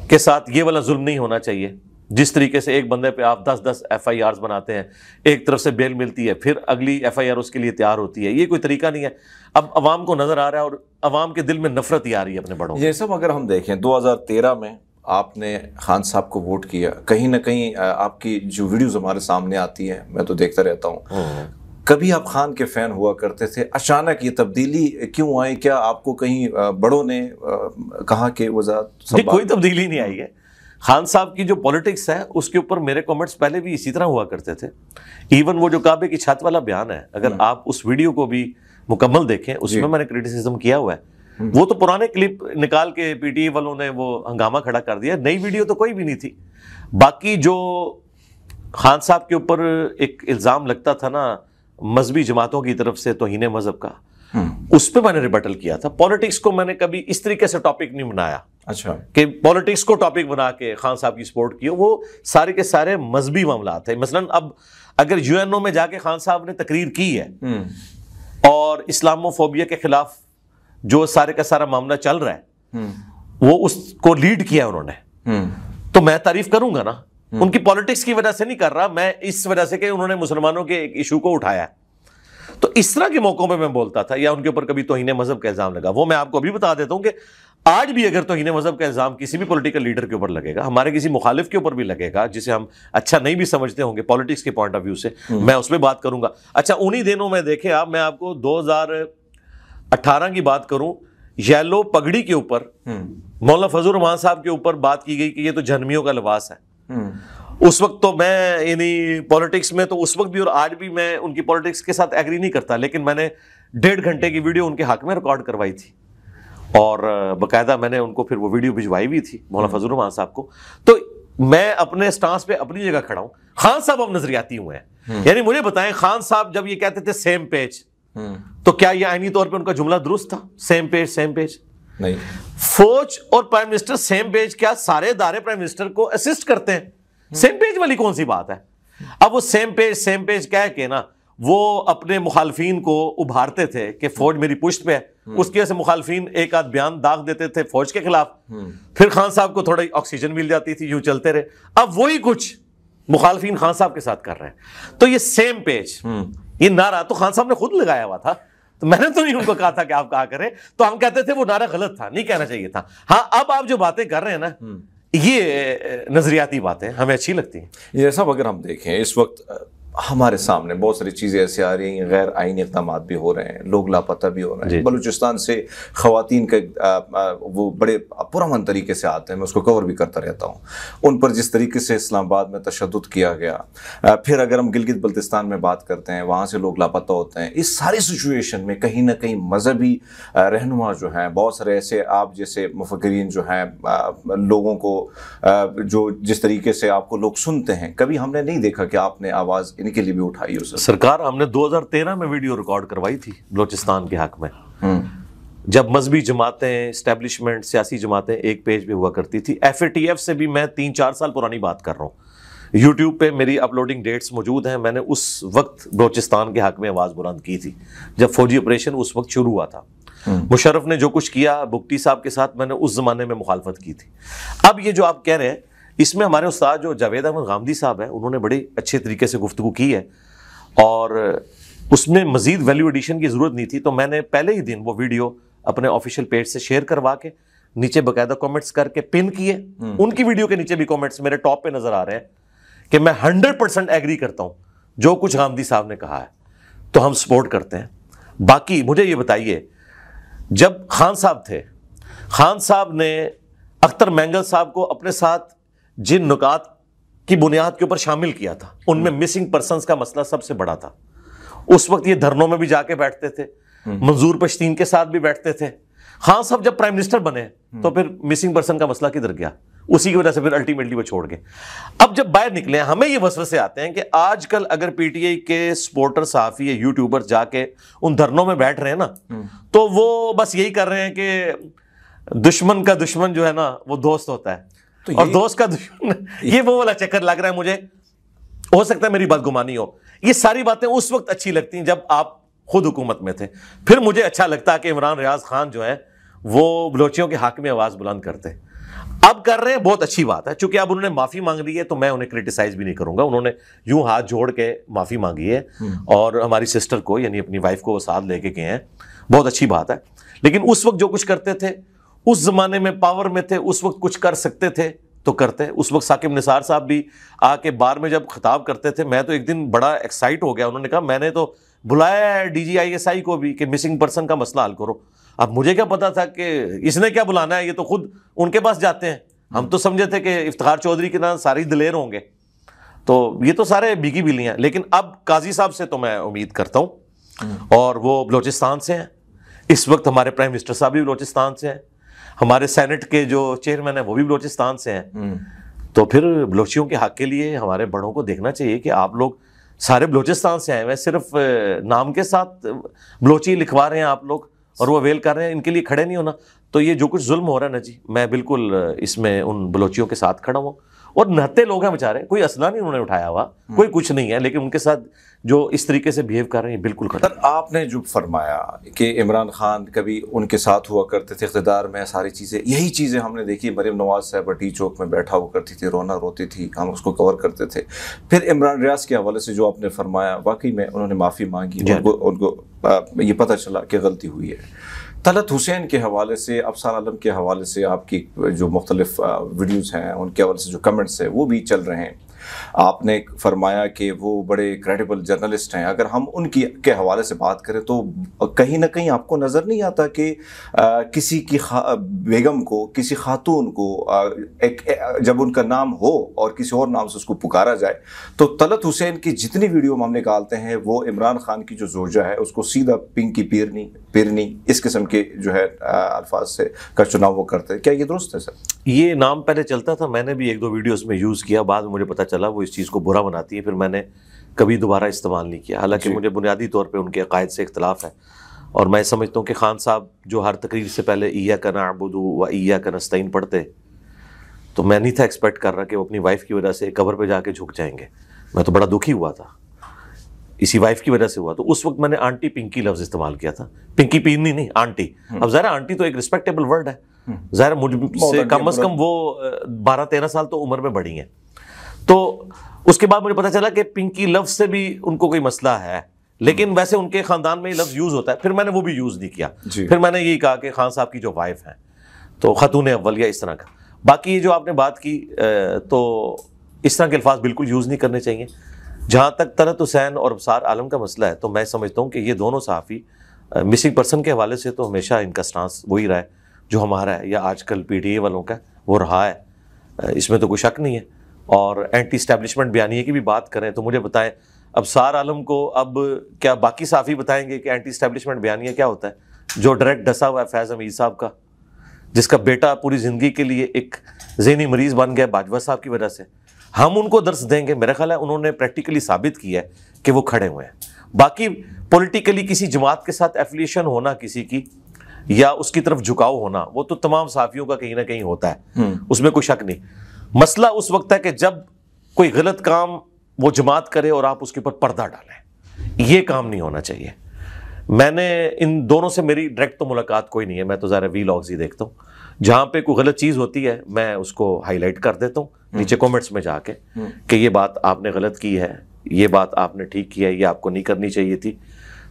के साथ ये वाला जुल्म नहीं होना चाहिए जिस तरीके से एक बंदे पे आप 10-10 एफ आई बनाते हैं एक तरफ से बेल मिलती है फिर अगली एफ आई आर उसके लिए तैयार होती है ये कोई तरीका नहीं है अब अवाम को नज़र आ रहा है और अवाम के दिल में नफरत ही आ रही है अपने बड़ों ये सब अगर हम देखें 2013 में आपने खान साहब को वोट किया कहीं ना कहीं आपकी जो वीडियोज़ हमारे सामने आती है मैं तो देखता रहता हूँ हाँ। कभी आप खान के फ़ैन हुआ करते थे अचानक ये तब्दीली क्यों आई क्या आपको कहीं बड़ों ने कहा कि वजात कोई तब्दीली नहीं आई है खान साहब की जो पॉलिटिक्स है उसके ऊपर मेरे कमेंट्स पहले भी इसी तरह हुआ करते थे इवन वो जो काबे की छत वाला बयान है अगर हम्म। आप उस वीडियो को भी मुकम्मल देखें उसमें मैंने क्रिटिसिज्म किया हुआ है हम्म। वो तो पुराने क्लिप निकाल के पीटीए e वालों ने वो हंगामा खड़ा कर दिया नई वीडियो तो कोई भी नहीं थी बाकी जो खान साहब के ऊपर एक इल्ज़ाम लगता था ना मजहबी जमातों की तरफ से तोहन मजहब का हम्म। उस पर मैंने रिबटल किया था पॉलिटिक्स को मैंने कभी इस तरीके से टॉपिक नहीं बनाया अच्छा कि पॉलिटिक्स को टॉपिक बना के खान साहब की सपोर्ट की वो सारे के सारे मजहबी मामला थे मसलन अब अगर यूएनओ में जाके खान साहब ने तकरीर की है हम्म। और इस्लामोफोबिया के खिलाफ जो सारे का सारा मामला चल रहा है हम्म। वो उसको लीड किया उन्होंने तो मैं तारीफ करूंगा ना हम्म। उनकी पॉलिटिक्स की वजह से नहीं कर रहा मैं इस वजह से कि उन्होंने मुसलमानों के एक इशू को उठाया तो इस तरह के मौकों पे मैं बोलता था या उनके ऊपर कभी तोहन मजहब का इल्ज़ाम लगा वो मैं आपको अभी बता देता हूं कि आज भी अगर तोहन मजहब का इल्ज़ाम किसी भी पॉलिटिकल लीडर के ऊपर लगेगा हमारे किसी मुखालिफ के ऊपर भी लगेगा जिसे हम अच्छा नहीं भी समझते होंगे पॉलिटिक्स के पॉइंट ऑफ व्यू से हम्म। मैं उस पर बात करूंगा अच्छा उन्हीं दिनों में देखे आप मैं आपको दो की बात करूं येलो पगड़ी के ऊपर हम्म। मौला फजल रहमान साहब के ऊपर बात की गई कि ये तो जन्मियों का लिबास है हम्म। उस वक्त तो मैं यानी पॉलिटिक्स में तो उस वक्त भी और आज भी मैं उनकी पॉलिटिक्स के साथ एग्री नहीं करता लेकिन मैंने डेढ़ घंटे की वीडियो उनके हक में रिकॉर्ड करवाई थी और बकायदा मैंने उनको फिर वो वीडियो भिजवाई भी थी मौलाना हम्म। फजल रमान साहब को तो मैं अपने स्टांस पे अपनी जगह खड़ा हूं खान साहब अब नजरियाती हुए हैं हम्म। यानी मुझे बताएं खान साहब जब ये कहते थे सेम पेज तो क्या ये आईनी तौर पर उनका जुमला दुरुस्त था सेम पेज सेम पेज नहीं फौज और प्राइम मिनिस्टर सेम पेज क्या सारे दारे प्राइम मिनिस्टर को असिस्ट करते हैं सेम पेज वाली कौन सी बात है अब वो सेम पेज सेम पेज कह के ना वो अपने मुखालफिन को उभारते थे कि फौज मेरी पुश्त पे है हम्म। उसकी वजह से मुखालफिन एक आध बयान दाग देते थे फौज के खिलाफ हम्म। फिर खान साहब को थोड़ी ऑक्सीजन मिल जाती थी यूं चलते रहे अब वही कुछ मुखालफिन खान साहब के साथ कर रहे हैं तो ये सेम हम्म। पेज ये नारा तो खान साहब ने खुद लगाया हुआ था तो मैंने तो नहीं उनको कहा था कि आप कहा करें तो हम कहते थे वो नारा गलत था नहीं कहना चाहिए था हाँ अब आप जो बातें कर रहे हैं ना हम्म। ये नज़रियाती बातें हमें अच्छी लगती हैं सब अगर हम देखें इस वक्त हमारे सामने बहुत सारी चीज़ें ऐसी आ रही हैं गैर आइन इकदाम भी हो रहे हैं लोग लापता भी हो रहे हैं बलूचिस्तान से ख़ातन का वो बड़े पुरान तरीके से आते हैं मैं उसको कवर भी करता रहता हूँ उन पर जिस तरीके से इस्लामाबाद में तशद किया गया फिर अगर हम गिलगित बल्तिस्तान में बात करते हैं वहाँ से लोग लापता होते हैं इस सारी सिचुएशन में कहीं ना कहीं मजहबी रहनुमा जो हैं बहुत सारे ऐसे आप जैसे मुफकरीन जो हैं लोगों को जो जिस तरीके से आपको लोग सुनते हैं कभी हमने नहीं देखा कि आपने आवाज़ देखने के लिए भी उठाई हो सरकार हमने 2013 में वीडियो रिकॉर्ड करवाई थी बलोचिस्तान के हक में हम्म। जब मजहबी जमातें स्टैब्लिशमेंट सियासी जमातें एक पेज पे हुआ करती थी एफ से भी मैं तीन चार साल पुरानी बात कर रहा हूँ यूट्यूब पे मेरी अपलोडिंग डेट्स मौजूद हैं मैंने उस वक्त बलोचिस्तान के हक में आवाज़ बुलंद की थी जब फौजी ऑपरेशन उस वक्त शुरू हुआ था हम्म। मुशरफ ने जो कुछ किया बुगटी साहब के साथ मैंने उस ज़माने में मुखालफत की थी अब ये जो आप कह रहे हैं इसमें हमारे उस्ताद जो जावेद अहमद गांधी साहब हैं उन्होंने बड़े अच्छे तरीके से गुफ्तु की है और उसमें मज़ीद वैल्यू एडिशन की ज़रूरत नहीं थी तो मैंने पहले ही दिन वो वीडियो अपने ऑफिशियल पेज से शेयर करवा के नीचे बाकायदा कमेंट्स करके पिन किए हम्म। उनकी वीडियो के नीचे भी कमेंट्स मेरे टॉप पे नज़र आ रहे हैं कि मैं हंड्रेड परसेंट एग्री करता हूँ जो कुछ गांधी साहब ने कहा है तो हम सपोर्ट करते हैं बाकी मुझे ये बताइए जब खान साहब थे खान साहब ने अख्तर मैंगल साहब को अपने साथ जिन नुकात की बुनियाद के ऊपर शामिल किया था उनमें मिसिंग पर्सन का मसला सबसे बड़ा था उस वक्त ये धरनों में भी जाके बैठते थे मंजूर पश्तीन के साथ भी बैठते थे हाँ सब जब प्राइम मिनिस्टर बने तो फिर मिसिंग पर्सन का मसला किधर गया उसी की वजह से फिर अल्टीमेटली वो छोड़ गए अब जब बाहर निकले हमें ये वसव से आते हैं कि आजकल अगर पीटीआई के स्पोर्टर साफी या यूट्यूबर जाके उन धरनों में बैठ रहे हैं ना तो वो बस यही कर रहे हैं कि दुश्मन का दुश्मन जो है ना वो दोस्त होता है तो और दोस्त का दुश्मन ये वो वाला चक्कर लग रहा है मुझे हो सकता है मेरी बदगुमानी हो ये सारी बातें उस वक्त अच्छी लगती हैं जब आप खुद हुकूमत में थे फिर मुझे अच्छा लगता कि इमरान रियाज खान जो है वो बलोचियों के हक में आवाज़ बुलंद करते अब कर रहे हैं बहुत अच्छी बात है क्योंकि अब उन्होंने माफ़ी मांग ली है तो मैं उन्हें क्रिटिसाइज भी नहीं करूंगा उन्होंने यूं हाथ जोड़ के माफ़ी मांगी है हम्म। और हमारी सिस्टर को यानी अपनी वाइफ को वो साथ लेके गए हैं बहुत अच्छी बात है लेकिन उस वक्त जो कुछ करते थे उस जमाने में पावर में थे उस वक्त कुछ कर सकते थे तो करते उस वक्त साकिब निसार साहब भी आके बार में जब खिताब करते थे मैं तो एक दिन बड़ा एक्साइट हो गया उन्होंने कहा मैंने तो बुलाया है D G I S I को भी कि मिसिंग पर्सन का मसला हल करो अब मुझे क्या पता था कि इसने क्या बुलाना है ये तो खुद उनके पास जाते हैं हम तो समझे थे कि इफ्तार चौधरी के नाम सारी दिलेर होंगे तो ये तो सारे बिगी बिली हैं लेकिन अब काजी साहब से तो मैं उम्मीद करता हूँ हम्म। और वो बलोचिस्तान से हैं इस वक्त हमारे प्राइम मिनिस्टर साहब भी बलोचिस्तान से हैं हमारे सेनेट के जो चेयरमैन है वो भी बलोचिस्तान से हैं हम्म। तो फिर बलोचियों के हक के लिए हमारे बड़ों को देखना चाहिए कि आप लोग सारे बलोचिस्तान से आए हुए सिर्फ नाम के साथ बलोची लिखवा रहे हैं आप लोग और वो अवेल कर रहे हैं इनके लिए खड़े नहीं होना तो ये जो कुछ जुल्म हो रहा है ना जी मैं बिल्कुल इसमें उन बलोचियों के साथ खड़ा हूँ और नहते लोग हैं बेचारे कोई असला नहीं उन्होंने उठाया हुआ हम्म। कोई कुछ नहीं है लेकिन उनके साथ जो इस तरीके से बिहेव कर रहे हैं बिल्कुल खतर आपने जो फरमाया कि इमरान खान कभी उनके साथ हुआ करते थे इकतदार में सारी चीज़ें यही चीज़ें हमने देखी मरीम नवाज साहब टी चौक में बैठा हुआ करती थी रोना रोती थी हम उसको कवर करते थे फिर इमरान रियाज के हवाले से जो आपने फरमाया वाकई में उन्होंने माफ़ी मांगी उनको उनको ये पता चला कि गलती हुई है तलत हुसैन के हवाले से अफसान आलम के हवाले से आपकी जो मुख्तलिफ वीडियोज़ हैं उनके हवाले से जो कमेंट्स हैं वो भी चल रहे हैं आपने फरमाया कि वो बड़े क्रेडिबल जर्नलिस्ट हैं अगर हम उनकी के हवाले से बात करें तो कहीं ना कहीं आपको नज़र नहीं आता कि आ, किसी की बेगम को किसी खातून को आ, एक, एक जब उनका नाम हो और किसी और नाम से उसको पुकारा जाए तो तलत हुसैन की जितनी वीडियो हम निकालते हैं वो इमरान खान की जो जोजा है उसको सीधा पिंकी पीरनी पिरनी इस किस्म के जो है अल्फाज से का चुनाव वो करते हैं क्या ये दुरुस्त है सर ये नाम पहले चलता था मैंने भी एक दो वीडियो में यूज़ किया बाद में मुझे पता चला चला वो इस चीज़ को बुरा बनाती है फिर मैंने कभी दोबारा इस्तेमाल नहीं किया हालांकि मुझे बुनियादी तौर पर उनके अकायद से इख्तलाफ है और मैं समझता हूँ कि खान साहब जो हर तकरीर से पहले ईया का नाबुदू व ईया का नस्तीन पढ़ते तो मैं नहीं था एक्सपेक्ट कर रहा कि वो अपनी वाइफ की वजह से कबर पर जाके झुक जाएंगे मैं तो बड़ा दुखी हुआ था इसी वाइफ की वजह से हुआ तो उस वक्त मैंने आंटी पिंकी लफ्ज़ इस्तेमाल किया था पिंकी पीन नहीं आंटी हम्म। अब ज़रा आंटी तो एक रिस्पेक्टेबल वर्ड है हम्म। ज़रा मुझसे कम अज़ कम वो बारह तेरह साल तो उम्र में बड़ी है तो उसके बाद मुझे पता चला कि पिंकी लफ्ज से भी उनको कोई मसला है लेकिन हम्म। वैसे उनके खानदान में लफ्ज़ यूज़ होता है फिर मैंने वो भी यूज़ नहीं किया फिर मैंने यही कहा कि खान साहब की जो वाइफ है तो ख़तून अव्वल या इस तरह का बाकी जो आपने बात की तो इस तरह के अल्फाज बिल्कुल यूज़ नहीं करने चाहिए जहाँ तक तरत हुसैन और अबसार आलम का मसला है तो मैं समझता हूँ कि ये दोनों सहाफ़ी मिसिंग पर्सन के हवाले से तो हमेशा इनका स्टांस वही रहा है जो हमारा है या आजकल ए वालों का वो रहा है इसमें तो कोई शक नहीं है और एंटी स्टैब्लिशमेंट बयानी की भी बात करें तो मुझे बताएं अब सार आलम को अब क्या बाकी साफ़ी बताएंगे कि एंटी स्टैब्लिशमेंट बयानिया क्या होता है जो डायरेक्ट डसा हुआ है फैज़ अमीर साहब का जिसका बेटा पूरी ज़िंदगी के लिए एक जहनी मरीज़ बन गया बाजवा साहब की वजह से हम उनको दर्श देंगे मेरा ख्याल है उन्होंने प्रैक्टिकली साबित किया है कि वो खड़े हुए हैं बाकी पॉलिटिकली किसी जमात के साथ एफिलिएशन होना किसी की या उसकी तरफ झुकाव होना वो तो तमाम साफियों का कहीं ना कहीं होता है हम्म। उसमें कोई शक नहीं मसला उस वक्त है कि जब कोई गलत काम वो जमात करे और आप उसके ऊपर पर्दा डालें ये काम नहीं होना चाहिए मैंने इन दोनों से मेरी डायरेक्ट तो मुलाकात कोई नहीं है मैं तो ज़रा वी लॉग्स ही देखता हूँ जहाँ पे कोई गलत चीज़ होती है मैं उसको हाईलाइट कर देता हूँ हम्म। नीचे कमेंट्स में जाके हम्म। कि ये बात आपने गलत की है ये बात आपने ठीक की है ये आपको नहीं करनी चाहिए थी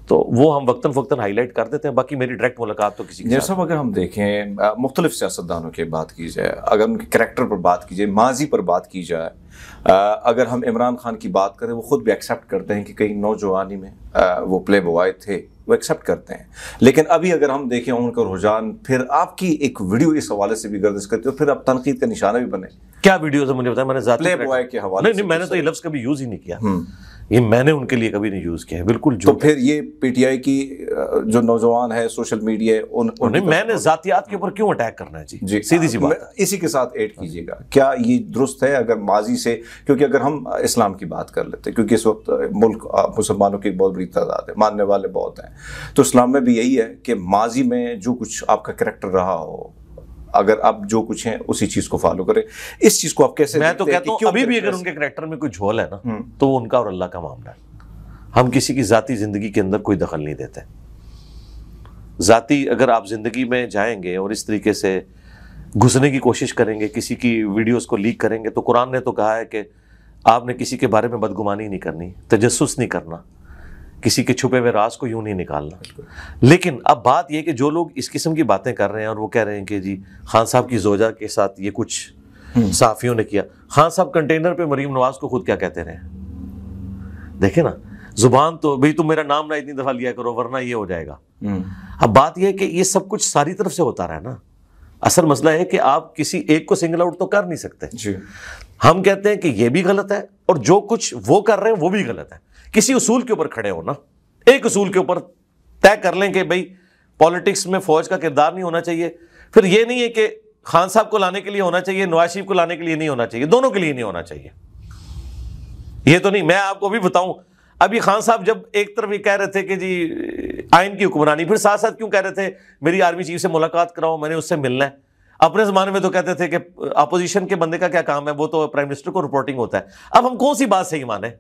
तो वो हम वक्ता फ़क्ता हाईलाइट कर देते हैं बाकी मेरी डायरेक्ट मुलाकात तो किसी साहब अगर हम देखें मुख्तलिफ सियासतदानों की बात की जाए अगर उनके करेक्टर पर बात की जाए माजी पर बात की जाए अगर हम इमरान खान की बात करें वो ख़ुद भी एक्सेप्ट करते हैं कि कई नौजवानी में वो प्ले बॉय थे वो एक्सेप्ट करते हैं लेकिन अभी अगर हम देखें उनका रुझान फिर आपकी एक वीडियो इस हवाले से भी गर्दिश करती है फिर आप तनकीद का निशाना भी बने क्या वीडियोस है मुझे बताया मैंने प्ले बॉय के हवाले नहीं, नहीं मैंने तो ये लफ्ज़ कभी यूज़ ही नहीं किया हम्म। ये मैंने उनके लिए कभी नहीं यूज़ किया है बिल्कुल जो तो फिर ये पीटीआई की जो नौजवान है सोशल मीडिया उन, उन नहीं मैंने तो- जातियात के ऊपर क्यों अटैक करना है जी, जी सीधी सी बात इसी के साथ ऐड कीजिएगा क्या ये दुरुस्त है अगर माजी से क्योंकि अगर हम इस्लाम की बात कर लेते हैं क्योंकि इस वक्त मुल्क मुसलमानों की बहुत बड़ी तादाद है मानने वाले बहुत हैं तो इस्लाम में भी यही है कि माजी में जो कुछ आपका करेक्टर रहा हो अगर आप जो कुछ हैं उसी चीज को फॉलो करें इस चीज को आप कैसे मैं तो कहता हूँ अभी भी अगर उनके करेक्टर में कोई झोल है ना हम्म। तो वो उनका और अल्लाह का मामला है हम किसी की जाति ज़िंदगी के अंदर कोई दखल नहीं देते जाति अगर आप ज़िंदगी में जाएंगे और इस तरीके से घुसने की कोशिश करेंगे किसी की वीडियोस को लीक करेंगे तो कुरान ने तो कहा है कि आपने किसी के बारे में बदगुमानी नहीं करनी तजस नहीं करना किसी के छुपे हुए राज को यूं नहीं निकालना लेकिन अब बात यह कि जो लोग इस किस्म की बातें कर रहे हैं और वो कह रहे हैं कि जी खान साहब की जोजा के साथ ये कुछ हम्म। साफियों ने किया खान साहब कंटेनर पे मरीम नवाज को खुद क्या कहते रहे देखे ना जुबान तो भाई तुम मेरा नाम ना इतनी दफा लिया करो वरना ये हो जाएगा हम्म। अब बात यह है कि ये सब कुछ सारी तरफ से होता रहा है ना असल मसला है कि आप किसी एक को सिंगल आउट तो कर नहीं सकते हम कहते हैं कि ये भी गलत है और जो कुछ वो कर रहे हैं वो भी गलत है किसी उसूल के ऊपर खड़े हो ना एक उसूल के ऊपर तय कर लें कि भाई पॉलिटिक्स में फौज का किरदार नहीं होना चाहिए फिर ये नहीं है कि खान साहब को लाने के लिए होना चाहिए नवाज शरीफ को लाने के लिए नहीं होना चाहिए दोनों के लिए नहीं होना चाहिए ये तो नहीं मैं आपको भी बताऊं अभी खान साहब जब एक तरफ ये कह रहे थे कि जी आइन की हुक्मरानी फिर साथ साथ क्यों कह रहे थे मेरी आर्मी चीफ से मुलाकात कराओ मैंने उससे मिलना है अपने ज़माने में तो कहते थे कि अपोजिशन के बंदे का क्या काम है वो तो प्राइम मिनिस्टर को रिपोर्टिंग होता है अब हम कौन सी बात सही माने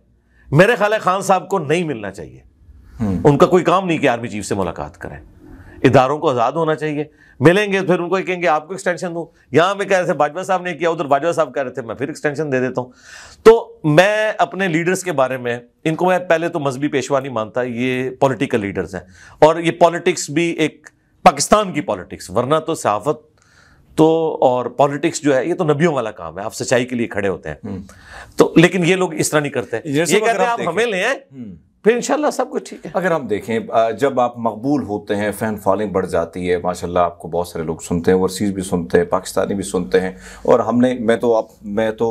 मेरे ख्याल खान साहब को नहीं मिलना चाहिए हम्म। उनका कोई काम नहीं कि आर्मी चीफ से मुलाकात करें इदारों को आज़ाद होना चाहिए मिलेंगे फिर उनको कहेंगे आपको एक्सटेंशन दूं यहां पे कह रहे थे बाजवा साहब ने किया उधर बाजवा साहब कह रहे थे मैं फिर एक्सटेंशन दे देता हूं तो मैं अपने लीडर्स के बारे में इनको मैं पहले तो मजहबी पेशवा नहीं मानता ये पॉलिटिकल लीडर्स हैं और ये पॉलिटिक्स भी एक पाकिस्तान की पॉलिटिक्स वरना तो सहाफत तो और पॉलिटिक्स जो है ये तो नबियों वाला काम है आप सच्चाई के लिए खड़े होते हैं हम्म। तो लेकिन ये लोग इस तरह नहीं करते ये, ये कहते हैं आप हमें लें हम्म। फिर इंशाल्लाह सब कुछ ठीक है अगर हम देखें जब आप मकबूल होते हैं फ़ैन फॉलोइंग बढ़ जाती है माशाल्लाह आपको बहुत सारे लोग सुनते हैं ओवरसीज़ भी सुनते हैं पाकिस्तानी भी सुनते हैं और हमने मैं तो आप मैं तो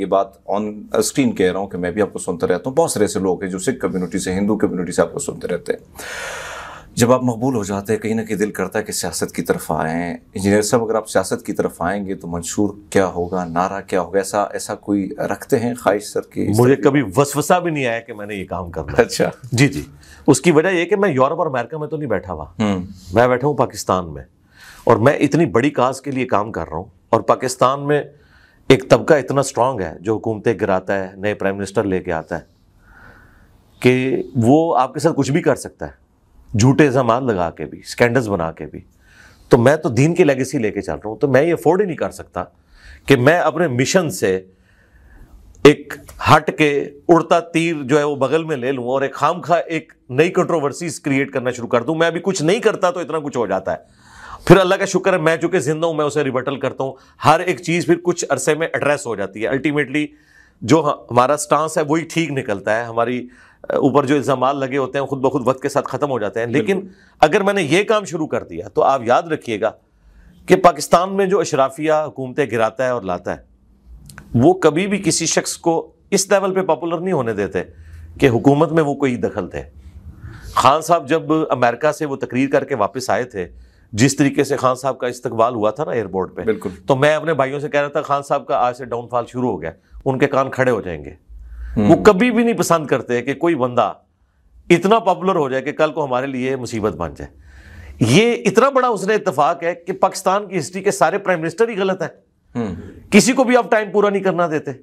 ये बात ऑन स्क्रीन कह रहा हूँ कि मैं भी आपको सुनते रहता हूँ बहुत सारे ऐसे लोग हैं जो सिख कम्यूनिटी से हिंदू कम्यूनिटी से आपको सुनते रहते हैं जब आप मकबूल हो जाते हैं कहीं ना कहीं दिल करता है कि सियासत की तरफ आएँ इंजीनियर साहब अगर आप सियासत की तरफ आएंगे तो मंशूर क्या होगा नारा क्या होगा ऐसा ऐसा कोई रखते हैं ख्वाहिश सर की मुझे कभी वसवसा भी नहीं आया कि मैंने ये काम करना अच्छा जी जी उसकी वजह यह कि मैं यूरोप और अमेरिका में तो नहीं बैठा हुआ हम्म। मैं बैठा हूँ पाकिस्तान में और मैं इतनी बड़ी काज के लिए काम कर रहा हूँ और पाकिस्तान में एक तबका इतना स्ट्रांग है जो हुकूमतें गिराता है नए प्राइम मिनिस्टर लेके आता है कि वो आपके साथ कुछ भी कर सकता है झूठे जमान लगा के भी स्कैंडल्स बना के भी तो मैं तो दीन की लेगेसी लेके चल रहा हूँ तो मैं ये अफोर्ड ही नहीं कर सकता कि मैं अपने मिशन से एक हट के उड़ता तीर जो है वो बगल में ले लूँ और एक खाम खा एक नई कंट्रोवर्सीज क्रिएट करना शुरू कर दूँ मैं अभी कुछ नहीं करता तो इतना कुछ हो जाता है फिर अल्लाह का शुक्र है मैं चूंकि जिंदा हूँ मैं उसे रिबर्टल करता हूँ हर एक चीज़ फिर कुछ अरसे में एड्रेस हो जाती है अल्टीमेटली जो हमारा स्टांस है वही ठीक निकलता है हमारी ऊपर जो इल्ज़ाम लगे होते हैं खुद ब खुद वक्त के साथ ख़त्म हो जाते हैं लेकिन अगर मैंने ये काम शुरू कर दिया तो आप याद रखिएगा कि पाकिस्तान में जो अशराफिया हुकूमतें गिराता है और लाता है वो कभी भी किसी शख्स को इस लेवल पे पॉपुलर नहीं होने देते कि हुकूमत में वो कोई दखल थे खान साहब जब अमेरिका से वो तकरीर करके वापस आए थे जिस तरीके से खान साहब का इस्तकबाल हुआ था ना एयरपोर्ट पे बिल्कुल तो मैं अपने भाइयों से कह रहा था खान साहब का आज से डाउनफॉल शुरू हो गया उनके कान खड़े हो जाएंगे वो हम्म। कभी भी नहीं पसंद करते कि कोई बंदा इतना पॉपुलर हो जाए कि कल को हमारे लिए मुसीबत बन जाए ये इतना बड़ा उसने इतफाक है कि पाकिस्तान की हिस्ट्री के सारे प्राइम मिनिस्टर ही गलत है हम्म। किसी को भी आप टाइम पूरा नहीं करना देते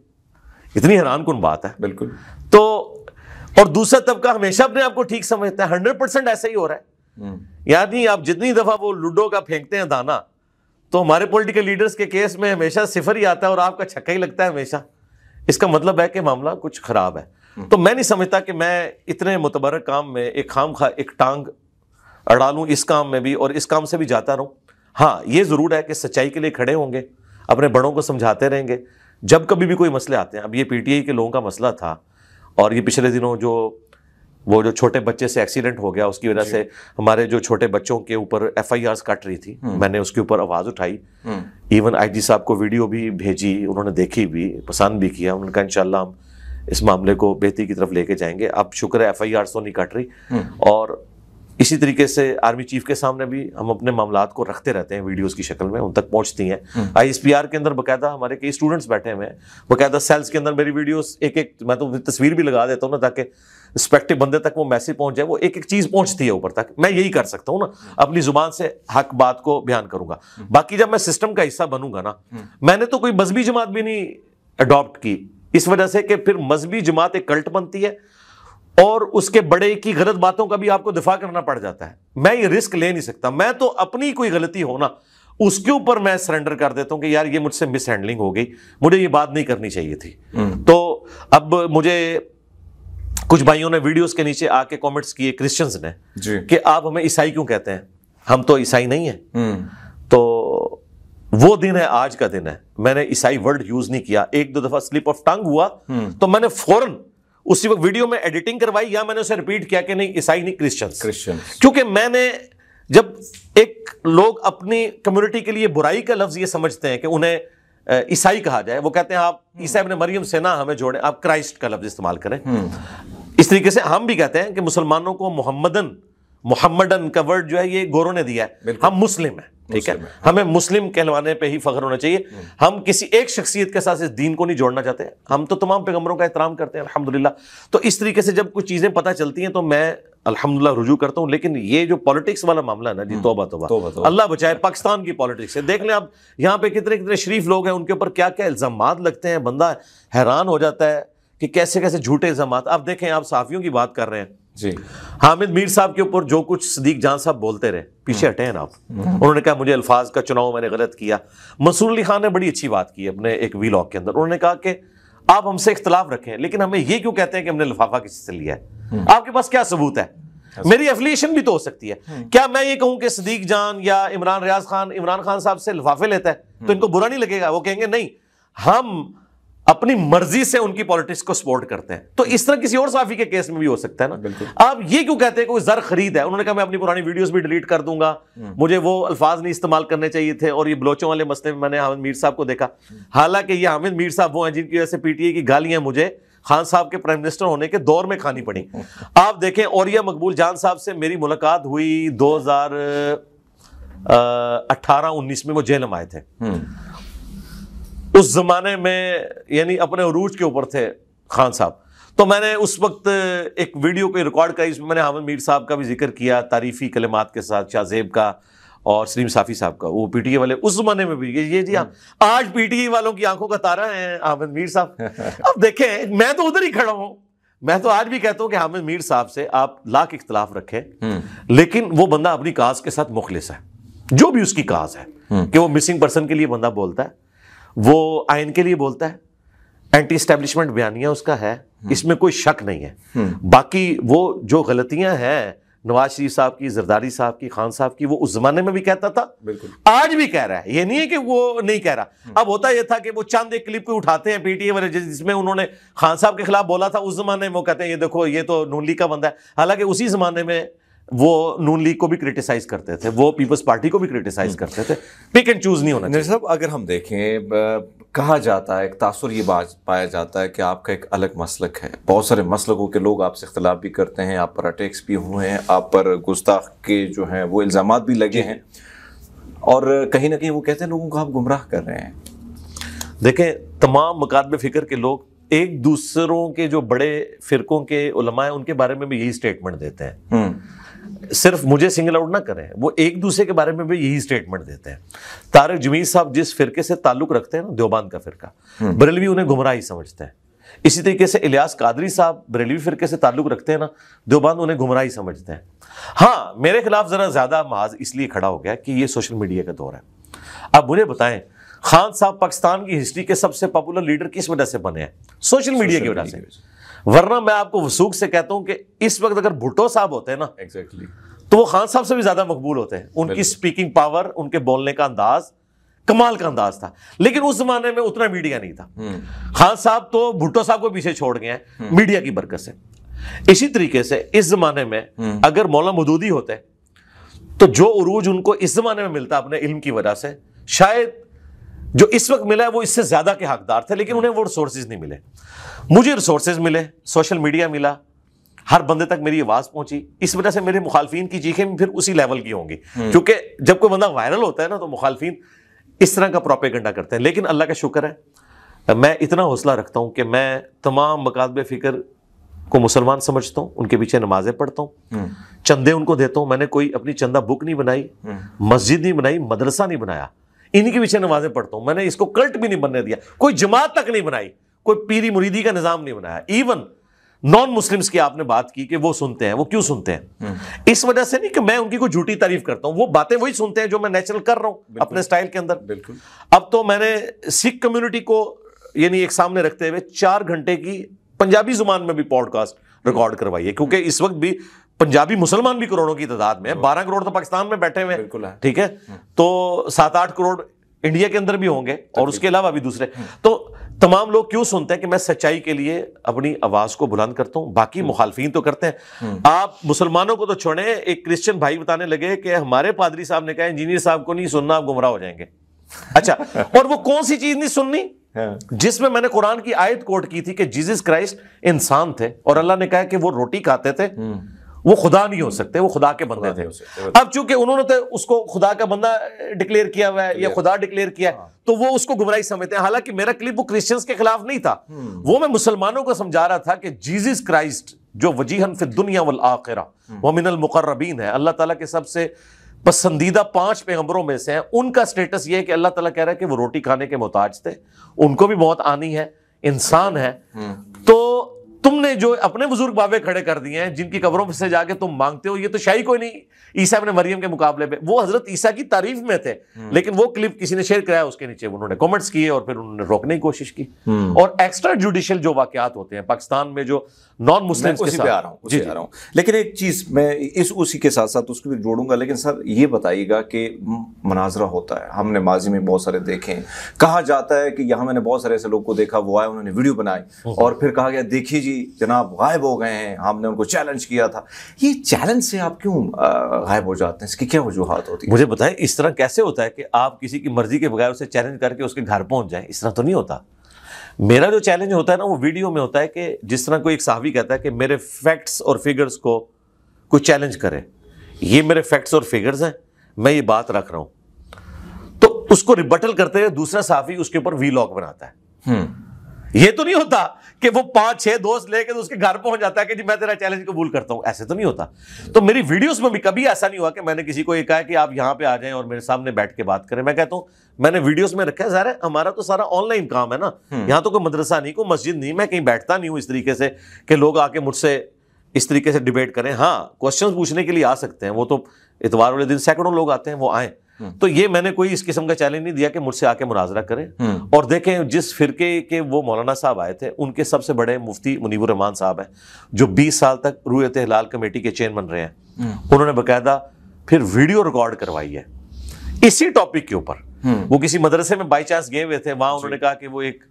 इतनी हैरान कन बात है बिल्कुल तो और दूसरा तबका हमेशा अपने आप को ठीक समझता है हंड्रेड परसेंट ऐसा ही हो रहा है हम्म। यानी आप जितनी दफा वो लूडो का फेंकते हैं दाना तो हमारे पॉलिटिकल लीडर्स के केस में हमेशा सिफर ही आता है और आपका छक्का ही लगता है हमेशा इसका मतलब है कि मामला कुछ ख़राब है हम्म। तो मैं नहीं समझता कि मैं इतने मुतबर काम में एक खाम खा एक टांग अड़ा लूँ इस काम में भी और इस काम से भी जाता रहूँ हाँ ये ज़रूर है कि सच्चाई के लिए खड़े होंगे अपने बड़ों को समझाते रहेंगे जब कभी भी कोई मसले आते हैं अब ये पीटीआई के लोगों का मसला था और ये पिछले दिनों जो वो जो छोटे बच्चे से एक्सीडेंट हो गया उसकी वजह से हमारे जो छोटे बच्चों के ऊपर एफ आई आर कट रही थी हम्म। मैंने उसके ऊपर आवाज़ उठाई इवन आई जी साहब को वीडियो भी भेजी उन्होंने देखी भी पसंद भी किया कहा इनशाला हम इस मामले को बेहतरी की तरफ लेके जाएंगे अब शुक्र है एफ आई आर तो नहीं कट रही हम्म। और इसी तरीके से आर्मी चीफ के सामने भी हम अपने मामला को रखते रहते हैं वीडियोस की शक्ल में उन तक पहुंचती हैं आईएसपीआर हम्म। के अंदर बकायदा हमारे कई स्टूडेंट्स बैठे हुए हैं बकायदा सेल्स के अंदर मेरी वीडियोस एक एक मैं तो तस्वीर भी लगा देता हूँ ना ताकि रिस्पेक्टिव बंदे तक वो मैसेज पहुंच जाए वो एक एक चीज़ पहुंचती है ऊपर तक मैं यही कर सकता हूं ना हम्म। अपनी ज़ुबान से हक बात को बयान करूंगा हम्म। बाकी जब मैं सिस्टम का हिस्सा बनूंगा ना हम्म। मैंने तो कोई मजहबी जमात भी नहीं अडॉप्ट की इस वजह से कि फिर मजहबी जमात एक कल्ट बनती है और उसके बड़े की गलत बातों का भी आपको दिफा करना पड़ जाता है मैं ये रिस्क ले नहीं सकता मैं तो अपनी कोई गलती हो ना उसके ऊपर मैं सरेंडर कर देता हूँ कि यार ये मुझसे मिसहैंडलिंग हो गई मुझे ये बात नहीं करनी चाहिए थी तो अब मुझे कुछ भाइयों ने वीडियोस के नीचे आके कमेंट्स किए क्रिश्चियंस ने कि आप हमें ईसाई क्यों कहते हैं हम तो ईसाई नहीं है हम्म। तो वो दिन है आज का दिन है मैंने ईसाई वर्ड यूज नहीं किया एक दो दफा स्लिप ऑफ टंग हुआ हम्म। तो मैंने फौरन उसी वक्त वीडियो में एडिटिंग करवाई या मैंने उसे रिपीट किया कि नहीं ईसाई नहीं क्रिश्चियन क्रिश्चियन क्योंकि मैंने जब एक लोग अपनी कम्युनिटी के लिए बुराई का लफ्ज ये समझते हैं कि उन्हें ईसाई कहा जाए वो कहते हैं आप हम्म। ईसाई अपने मरियम से ना हमें जोड़े आप क्राइस्ट का लफ्ज इस्तेमाल करें इस तरीके से हम भी कहते हैं कि मुसलमानों को मोहम्मदन मोहम्मदन का वर्ड जो है ये गोरों ने दिया है हम मुस्लिम हैं ठीक है, हमें मुस्लिम कहलवाने पे ही फख्र होना चाहिए हम्म। हम किसी एक शख्सियत के साथ इस दीन को नहीं जोड़ना चाहते हम तो तमाम पैगम्बरों का एहतराम करते हैं अल्हम्दुलिल्लाह तो इस तरीके से जब कुछ चीज़ें पता चलती हैं तो मैं अलहमदुल्ला रुजू करता हूँ लेकिन ये जो पॉलिटिक्स वाला मामला है ना जी हम्म। तोबा तोबा, तोबा, तोबा। अल्लाह बचाए पाकिस्तान की पॉलिटिक्स है देख लें आप यहाँ पे कितने कितने शरीफ लोग हैं उनके ऊपर क्या क्या इल्ज़ाम लगते हैं बंदा हैरान हो जाता है कि कैसे कैसे झूठे इल्जाम आप देखें आप साफियों की बात कर रहे हैं जी हामिद मीर साहब के ऊपर जो कुछ सदीक जान साहब बोलते रहे पीछे हटे हैं आप हम्म। उन्होंने कहा मुझे अल्फाज का चुनाव मैंने गलत किया मंसूर अली खान ने बड़ी अच्छी बात की अपने एक वी के अंदर उन्होंने कहा कि आप हमसे इख्तलाफ रखें लेकिन हमें यह क्यों कहते हैं कि हमने लिफाफा किसी से लिया है हम्म। आपके पास क्या सबूत है अच्छा। मेरी एफिलियशन भी तो हो सकती है हम्म। क्या मैं ये कहूं कि सदीक जान या इमरान रियाज खान इमरान खान साहब से लिफाफे लेता है तो इनको बुरा नहीं लगेगा वो कहेंगे नहीं हम अपनी मर्जी से उनकी पॉलिटिक्स को सपोर्ट करते हैं तो इस तरह किसी और साफी के केस में भी हो सकता है ना आप ये क्यों कहते हैं कोई जर खरीद है उन्होंने कहा मैं अपनी पुरानी वीडियोस भी डिलीट कर दूंगा हम्म। मुझे वो अल्फाज नहीं इस्तेमाल करने चाहिए थे और ये बलोचों वाले मसले में मैंने हामिद मीर साहब को देखा हालांकि ये हामिद मीर साहब वो हैं जिनकी वजह से पीटीए की गालियां मुझे खान साहब के प्राइम मिनिस्टर होने के दौर में खानी पड़ी हम्म। आप देखें और मकबूल जान साहब से मेरी मुलाकात हुई दो हजार में वो जेल में आए थे हम्म। उस ज़माने में यानी अपने अरूज के ऊपर थे खान साहब तो मैंने उस वक्त एक वीडियो को रिकॉर्ड करी इसमें मैंने हामिद मीर साहब का भी जिक्र किया तारीफ़ी कलेमात के साथ शाहजेब का और सलीम साफ़ी साहब का वो पीटीए वाले उस जमाने में भी ये ये जी हाँ, हम्म। आज पीटीए वालों की आंखों का तारा है हामिद मीर साहब अब देखें मैं तो उधर ही खड़ा हूं मैं तो आज भी कहता हूँ कि हामिद मीर साहब से आप लाख इख्तलाफ रखें हम्म। लेकिन वो बंदा अपनी काज के साथ मुखलिस है जो भी उसकी काज है हम्म। कि वो मिसिंग पर्सन के लिए बंदा बोलता है वो आयन के लिए बोलता है एंटी स्टैब्लिशमेंट बयानिया उसका है इसमें कोई शक नहीं है बाकी वो जो गलतियां हैं नवाज शरीफ साहब की जरदारी साहब की खान साहब की वो उस जमाने में भी कहता था आज भी कह रहा है ये नहीं है कि वो नहीं कह रहा हम्म। अब होता यह था कि वो चंद एक क्लिप को उठाते हैं पीटीए वाले जिसमें उन्होंने खान साहब के खिलाफ बोला था उस जमाने में वो कहते हैं ये देखो ये तो नूली का बंदा है हालांकि उसी जमाने में वो नून लीग को भी क्रिटिसाइज करते थे वो पीपल्स पार्टी को भी क्रिटिसाइज हम्म। करते थे पिक एंड चूज नहीं होना चाहिए साहब अगर हम देखें कहा जाता है एक तासुर ये पाया जाता है कि आपका एक अलग मसलक है बहुत सारे मसलकों के लोग आपसे इख्तलाफ भी करते हैं आप पर अटैक्स भी हुए हैं आप पर गुस्ताख के जो हैं वो इल्ज़ाम भी लगे हैं और कहीं ना कहीं वो कहते हैं लोगों को आप गुमराह कर रहे हैं देखें तमाम मकादम फ़िक्र के लोग एक दूसरों के जो बड़े फ़िरकों के उलमा उनके बारे में भी यही स्टेटमेंट देते हैं हम्म। सिर्फ मुझे सिंगल आउट ना करें वो एक दूसरे के बारे में भी यही स्टेटमेंट देते हैं तारक जमीन साहब जिस फिरके से ताल्लुक रखते हैं ना देवबान का फिरका हम्म। बरेलवी उन्हें गुमराह ही समझते हैं इसी तरीके से इलियास कादरी साहब बरेलवी फिरके से ताल्लुक रखते हैं ना देवबान उन्हें ही समझते हैं हाँ मेरे खिलाफ ज़रा ज़्यादा महाज इसलिए खड़ा हो गया कि ये सोशल मीडिया का दौर है अब मुझे बताएं खान साहब पाकिस्तान की हिस्ट्री के सबसे पॉपुलर लीडर किस वजह से बने हैं सोशल मीडिया की वजह से वरना मैं आपको वसूख से कहता हूं कि इस वक्त अगर भुट्टो साहब होते हैं ना एग्जैक्टली exactly. तो वो खान साहब से भी ज्यादा मकबूल होते हैं उनकी स्पीकिंग पावर उनके बोलने का अंदाज कमाल का अंदाज था लेकिन उस जमाने में उतना मीडिया नहीं था हम्म। खान साहब तो भुट्टो साहब को पीछे छोड़ गए हैं मीडिया हम्म। की बरकत से इसी तरीके से इस जमाने में हम्म। अगर मौला मदूदी होते तो जो उरूज उनको इस जमाने में मिलता अपने इल्म की वजह से शायद जो इस वक्त मिला है वो इससे ज़्यादा के हकदार थे लेकिन उन्हें वो रिसोर्सेज नहीं मिले मुझे रिसोर्सेज मिले सोशल मीडिया मिला हर बंदे तक मेरी आवाज़ पहुंची इस वजह से मेरे मुखालफी की चीखें फिर उसी लेवल की होंगी हम्म। क्योंकि जब कोई बंदा वायरल होता है ना तो मुखालफी इस तरह का प्रोपेगेंडा करते हैं लेकिन अल्लाह का शुक्र है मैं इतना हौसला रखता हूँ कि मैं तमाम मकादब फ़िक्र को मुसलमान समझता हूँ उनके पीछे नमाजें पढ़ता हूँ हम्म। चंदे उनको देता हूँ मैंने कोई अपनी चंदा बुक नहीं बनाई हम्म। मस्जिद नहीं बनाई मदरसा नहीं बनाया इन्हीं के पीछे नमाजें पढ़ता हूं मैंने इसको कल्ट भी नहीं बनने दिया कोई जमात तक नहीं बनाई कोई पीरी मुरीदी का निज़ाम नहीं बनाया इवन नॉन मुस्लिम्स की आपने बात की कि वो सुनते हैं वो क्यों सुनते हैं हम्म। इस वजह से नहीं कि मैं उनकी कोई झूठी तारीफ करता हूं वो बातें वही सुनते हैं जो मैं नेचुरल कर रहा हूं अपने स्टाइल के अंदर बिल्कुल अब तो मैंने सिख कम्युनिटी को यानी एक सामने रखते हुए चार घंटे की पंजाबी जुबान में भी पॉडकास्ट रिकॉर्ड करवाई है क्योंकि इस वक्त भी पंजाबी मुसलमान भी करोड़ों की तादाद में बारह करोड़ तो पाकिस्तान में बैठे हुए ठीक है हम्म। तो सात आठ करोड़ इंडिया के अंदर भी होंगे और उसके अलावा भी दूसरे हम्म। तो तमाम लोग क्यों सुनते हैं कि मैं सच्चाई के लिए अपनी आवाज को बुलंद करता हूं बाकी हम्म। मुखालफी तो करते हैं आप मुसलमानों को तो छोड़े एक क्रिश्चियन भाई बताने लगे कि हमारे पादरी साहब ने कहा इंजीनियर साहब को नहीं सुनना आप गुमराह हो जाएंगे अच्छा और वो कौन सी चीज नहीं सुननी हाँ। जिसमें मैंने कुरान की आयत कोट की थी कि जीजस क्राइस्ट इंसान थे और अल्लाह ने कहा कि वो रोटी खाते थे वो खुदा नहीं हो सकते वो खुदा के बंदे थे अब चूंकि उन्होंने तो उसको खुदा का बंदा डिक्लेयर किया हुआ है या खुदा डिक्लेयर किया है हाँ। तो वो उसको गुमराई समझते हैं हालांकि मेरा क्लिप वो क्रिश्चियंस के खिलाफ नहीं था हम्म। वो मैं मुसलमानों को समझा रहा था कि जीजस क्राइस्ट जो वजीहन फिर दुनिया वल आखिरा हम्म। वह मिनल मुकर्रबीन है अल्लाह तला के सबसे पसंदीदा पांच पैगम्बरों में से हैं उनका स्टेटस ये है कि अल्लाह तला कह रहा है कि वो रोटी खाने के मोहताज थे उनको भी मौत आनी है इंसान है हम्म। तो तुमने जो अपने बुजुर्ग बाबे खड़े कर दिए हैं जिनकी कब्रों से जाके तुम मांगते हो ये तो शाही कोई नहीं ईसा अपने मरियम के मुकाबले पे वो हजरत ईसा की तारीफ में थे हम्म। लेकिन वो क्लिप किसी ने शेयर कराया उसके नीचे उन्होंने कमेंट्स किए और फिर उन्होंने रोकने की कोशिश की हम्म। और एक्स्ट्रा जुडिशियल जो वाकत होते हैं पाकिस्तान में जो नॉन मुस्लिम आ रहा हूँ जी रहा हूँ लेकिन एक चीज़ मैं इस उसी के साथ साथ उसको भी जोड़ूंगा लेकिन सर ये बताइएगा कि मनाजरा होता है हमने माजी में बहुत सारे देखे कहा जाता है कि यहाँ मैंने बहुत सारे ऐसे लोग को देखा वो आए उन्होंने वीडियो बनाई हम्म। और फिर कहा गया देखिए जी जी जनाब गायब हो गए हैं हमने उनको चैलेंज किया था ये चैलेंज से आप क्यों गायब हो जाते हैं इसकी क्या वजूहत होती है मुझे बताएं इस तरह कैसे होता है कि आप किसी की मर्जी के बगैर उसे चैलेंज करके उसके घर पहुंच जाएं इस तरह तो नहीं होता मेरा जो चैलेंज होता है ना वो वीडियो में होता है कि जिस तरह कोई एक साहबी कहता है कि मेरे फैक्ट्स और फिगर्स को कोई चैलेंज करे ये मेरे फैक्ट्स और फिगर्स हैं मैं ये बात रख रहा हूँ तो उसको रिबटल करते हुए दूसरा साफी उसके ऊपर वी बनाता है हम्म। ये तो नहीं होता कि वो पांच छह दोस्त लेके तो उसके घर पहुंच जाता है कि जी मैं तेरा चैलेंज कबूल करता हूं ऐसे तो नहीं होता तो मेरी वीडियोस में भी कभी ऐसा नहीं हुआ कि मैंने किसी को ये कहा कि आप यहां पे आ जाएं और मेरे सामने बैठ के बात करें मैं कहता हूं मैंने वीडियोस में रखा है सर हमारा तो सारा ऑनलाइन काम है ना हम्म। यहां तो कोई मदरसा नहीं कोई मस्जिद नहीं मैं कहीं बैठता नहीं हूं इस तरीके से कि लोग आके मुझसे इस तरीके से डिबेट करें हाँ क्वेश्चन पूछने के लिए आ सकते हैं वो तो इतवार वाले दिन सैकड़ों लोग आते हैं वो आए हम्म। तो ये मैंने कोई इस किस्म का चैलेंज नहीं दिया कि मुझसे आके मुनाजरा करें हम्म। और देखें जिस फिरके के वो मौलाना साहब आए थे उनके सबसे बड़े मुफ्ती मुनीबर रहमान साहब हैं जो 20 साल तक रूयत हिलाल कमेटी के चेयरमैन रहे हैं हम्म। उन्होंने बकायदा फिर वीडियो रिकॉर्ड करवाई है इसी टॉपिक के ऊपर वो किसी मदरसे में बाई चांस गए हुए थे वहां उन्होंने कहा कि वो एक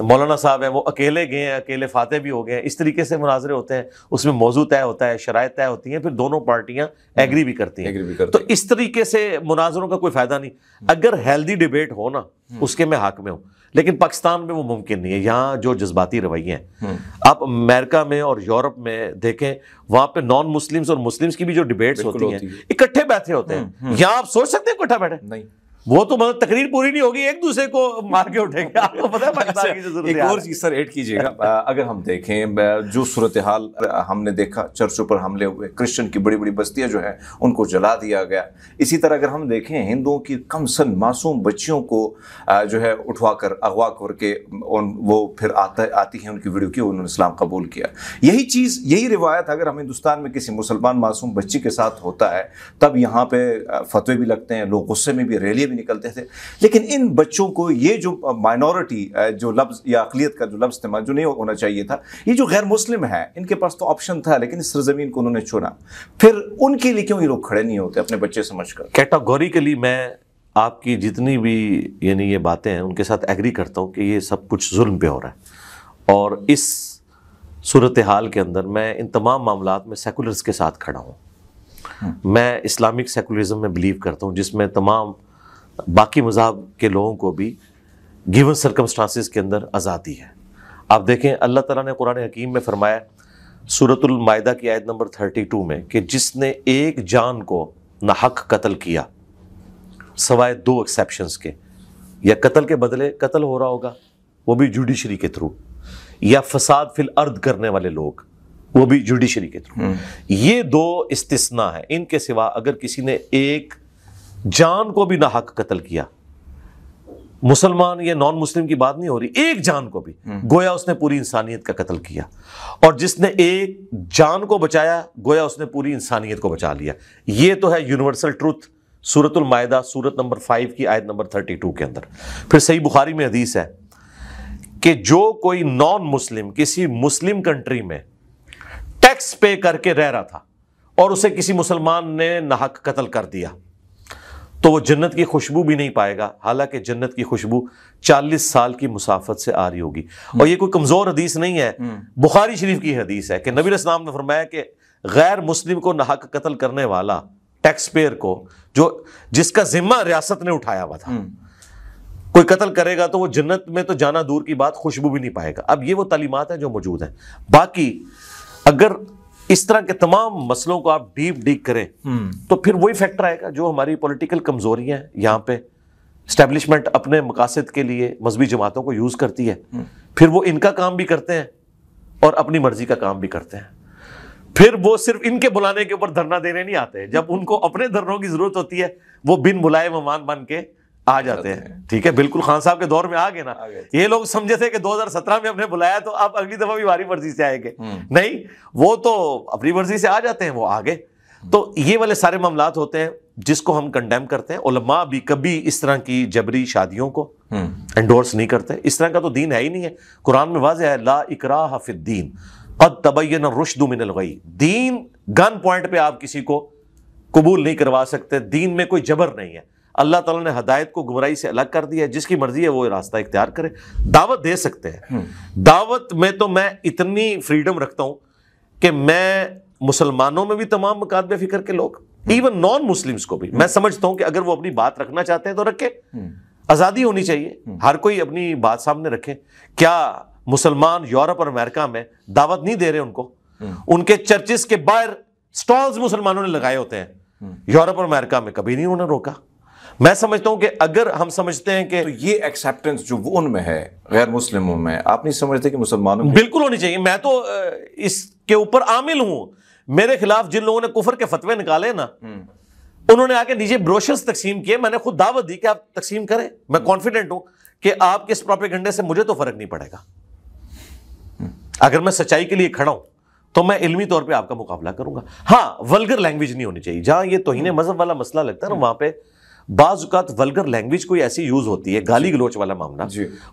मौलाना साहब हैं वो अकेले गए हैं अकेले फाते भी हो गए हैं इस तरीके से मुनाजरे होते हैं उसमें मौजू तय होता है शराय तय होती हैं फिर दोनों पार्टियां एग्री भी करती हैं तो इस तरीके से मुनाजरों का कोई फ़ायदा नहीं अगर हेल्दी डिबेट हो ना हम्म। उसके मैं हक में हूँ लेकिन पाकिस्तान में वो मुमकिन नहीं है यहाँ जो जज्बाती रवैये हैं हम्म। आप अमेरिका में और यूरोप में देखें वहां पे नॉन मुस्लिम्स और मुस्लिम्स की भी जो डिबेट्स होती हैं इकट्ठे बैठे होते हैं हम्म, यहाँ आप सोच सकते हैं इकट्ठा बैठे नहीं वो तो मतलब तकरीर पूरी नहीं होगी एक दूसरे को मार के उठेंगे आपको पता है पाकिस्तान अच्छा, की जरूरत एक और चीज सर ऐड कीजिएगा अगर हम देखें जो सूरत हाल हमने देखा चर्चों पर हमले हुए क्रिश्चियन की बड़ी बड़ी बस्तियां जो हैं उनको जला दिया गया इसी तरह अगर हम देखें हिंदुओं की कम सन मासूम बच्चियों को जो है उठवा कर अगवा करके उन वो फिर आता आती है उनकी वीडियो की उन्होंने इस्लाम कबूल किया यही चीज़ यही रिवायत अगर हम हिंदुस्तान में किसी मुसलमान मासूम बच्ची के साथ होता है तब यहाँ पे फतवे भी लगते हैं लोग गुस्से में भी रैली भी निकलते थे लेकिन इन बच्चों को ये जो माइनॉरिटी जो लफ्ज़ या अकलीत का जो लफ्ज़ इस्तेमाल जो नहीं होना चाहिए था ये जो गैर मुस्लिम है इनके पास तो ऑप्शन था लेकिन इस सरजमीन को उन्होंने चुना फिर उनके लिए क्यों ये लोग खड़े नहीं होते अपने बच्चे समझ कर कैटागोरिकली मैं आपकी जितनी भी यानी ये बातें हैं उनके साथ एग्री करता हूँ कि ये सब कुछ जुल्म पे हो रहा है और इस सूरत हाल के अंदर मैं इन तमाम मामला में सेकुलर्स के साथ खड़ा हूँ हम्म। मैं इस्लामिक सेकुलरिज्म में बिलीव करता हूँ जिसमें तमाम बाकी मजहब के लोगों को भी गिवन सरकमस्टांसिस के अंदर आज़ादी है आप देखें अल्लाह ताला ने कुरान हकीम में फरमाया सूरतुल की आयत नंबर 32 में कि जिसने एक जान को नाहक कत्ल किया सवाए दो एक्सेप्शन के या कत्ल के बदले कत्ल हो रहा होगा वो भी जुडिशरी के थ्रू या फसाद फिल अर्द करने वाले लोग वो भी जुडिशरी के थ्रू हम्म। ये दो इस्तना है इनके सिवा अगर किसी ने एक जान को भी नाहक कत्ल किया मुसलमान या नॉन मुस्लिम की बात नहीं हो रही एक जान को भी हम्म। गोया उसने पूरी इंसानियत का कत्ल किया और जिसने एक जान को बचाया गोया उसने पूरी इंसानियत को बचा लिया ये तो है यूनिवर्सल ट्रूथ सूरत सूरत नंबर फाइव की आयत नंबर थर्टी टू के अंदर फिर सही बुखारी में हदीस है कि जो कोई नॉन मुस्लिम किसी मुस्लिम कंट्री में टैक्स पे करके रह रहा था और उसे किसी मुसलमान ने नाहक कत्ल कर दिया तो वो जन्नत की खुशबू भी नहीं पाएगा हालांकि जन्नत की खुशबू 40 साल की मुसाफत से आ रही होगी और ये कोई कमज़ोर हदीस नहीं है हम्म। बुखारी शरीफ की हदीस है कि नबी इस्लाम ने फरमाया कि गैर मुस्लिम को नाहक कत्ल करने वाला टैक्स पेयर को जो जिसका जिम्मा रियासत ने उठाया हुआ था हम्म। कोई कत्ल करेगा तो वो जन्नत में तो जाना दूर की बात खुशबू भी नहीं पाएगा अब ये वो तालीमत हैं जो मौजूद हैं बाकी अगर इस तरह के तमाम मसलों को आप डीप डीक करें हम्म। तो फिर वही फैक्टर आएगा जो हमारी पॉलिटिकल कमजोरियां हैं यहाँ पे स्टैब्लिशमेंट अपने मकासद के लिए मजहबी जमातों को यूज़ करती है हम्म। फिर वो इनका काम भी करते हैं और अपनी मर्जी का काम भी करते हैं फिर वो सिर्फ इनके बुलाने के ऊपर धरना देने नहीं आते जब उनको अपने धरनों की जरूरत होती है वो बिन बुलाए मेहमान बन के आ जाते हैं ठीक है बिल्कुल खान साहब के दौर में आ गए ना ये लोग समझे थे कि 2017 में हमने बुलाया तो अब अगली दफा भी हमारी मर्जी से आएंगे हम्म। नहीं वो तो अपनी मर्जी से आ जाते हैं वो आगे हम्म। तो ये वाले सारे मामला होते हैं जिसको हम कंडेम करते हैं उलमा भी कभी इस तरह की जबरी शादियों को एंडोर्स हम्म। नहीं करते इस तरह का तो दीन है ही नहीं है कुरान में वाज है ला इकरा हफिद्दीन कद तबैन रुशद मिनल गई दीन गन पॉइंट पे आप किसी को कबूल नहीं करवा सकते दीन में कोई जबर नहीं है अल्लाह ताला ने हदायत को गुमराई से अलग कर दिया है जिसकी मर्जी है वो रास्ता इख्तियार करे दावत दे सकते हैं हम्म। दावत में तो मैं इतनी फ्रीडम रखता हूं कि मैं मुसलमानों में भी तमाम मकादबे फिक्र के लोग इवन नॉन मुस्लिम्स को भी हम्म। मैं समझता हूं कि अगर वो अपनी बात रखना चाहते हैं तो रखे हम्म। आज़ादी होनी चाहिए हर कोई अपनी बात सामने रखे क्या मुसलमान यूरोप और अमेरिका में दावत नहीं दे रहे उनको उनके चर्चिस के बाहर स्टॉल्स मुसलमानों ने लगाए होते हैं यूरोप और अमेरिका में कभी नहीं उन्होंने रोका मैं समझता हूं कि अगर हम समझते हैं कि तो ये एक्सेप्टेंस जो वो उनमें है गैर मुस्लिमों में आप नहीं समझते कि मुसलमानों में बिल्कुल होनी चाहिए मैं तो इसके ऊपर आमिल हूं मेरे खिलाफ जिन लोगों ने कुफर के फतवे निकाले ना हम्म। उन्होंने आके नीचे ब्रोशर्स तकसीम किए मैंने खुद दावत दी कि आप तकसीम करें मैं कॉन्फिडेंट हम्म। हूं कि आपके प्रॉपर घंटे से मुझे तो फर्क नहीं पड़ेगा हम्म। अगर मैं सच्चाई के लिए खड़ा हूं तो मैं इलमी तौर पे आपका मुकाबला करूंगा हाँ वल्गर लैंग्वेज नहीं होनी चाहिए जहां ये तोहिने मजहब वाला मसला लगता है ना वहां पर बाजुकात वलगर लैंग्वेज कोई ऐसी यूज होती है गाली गलोच वाला मामला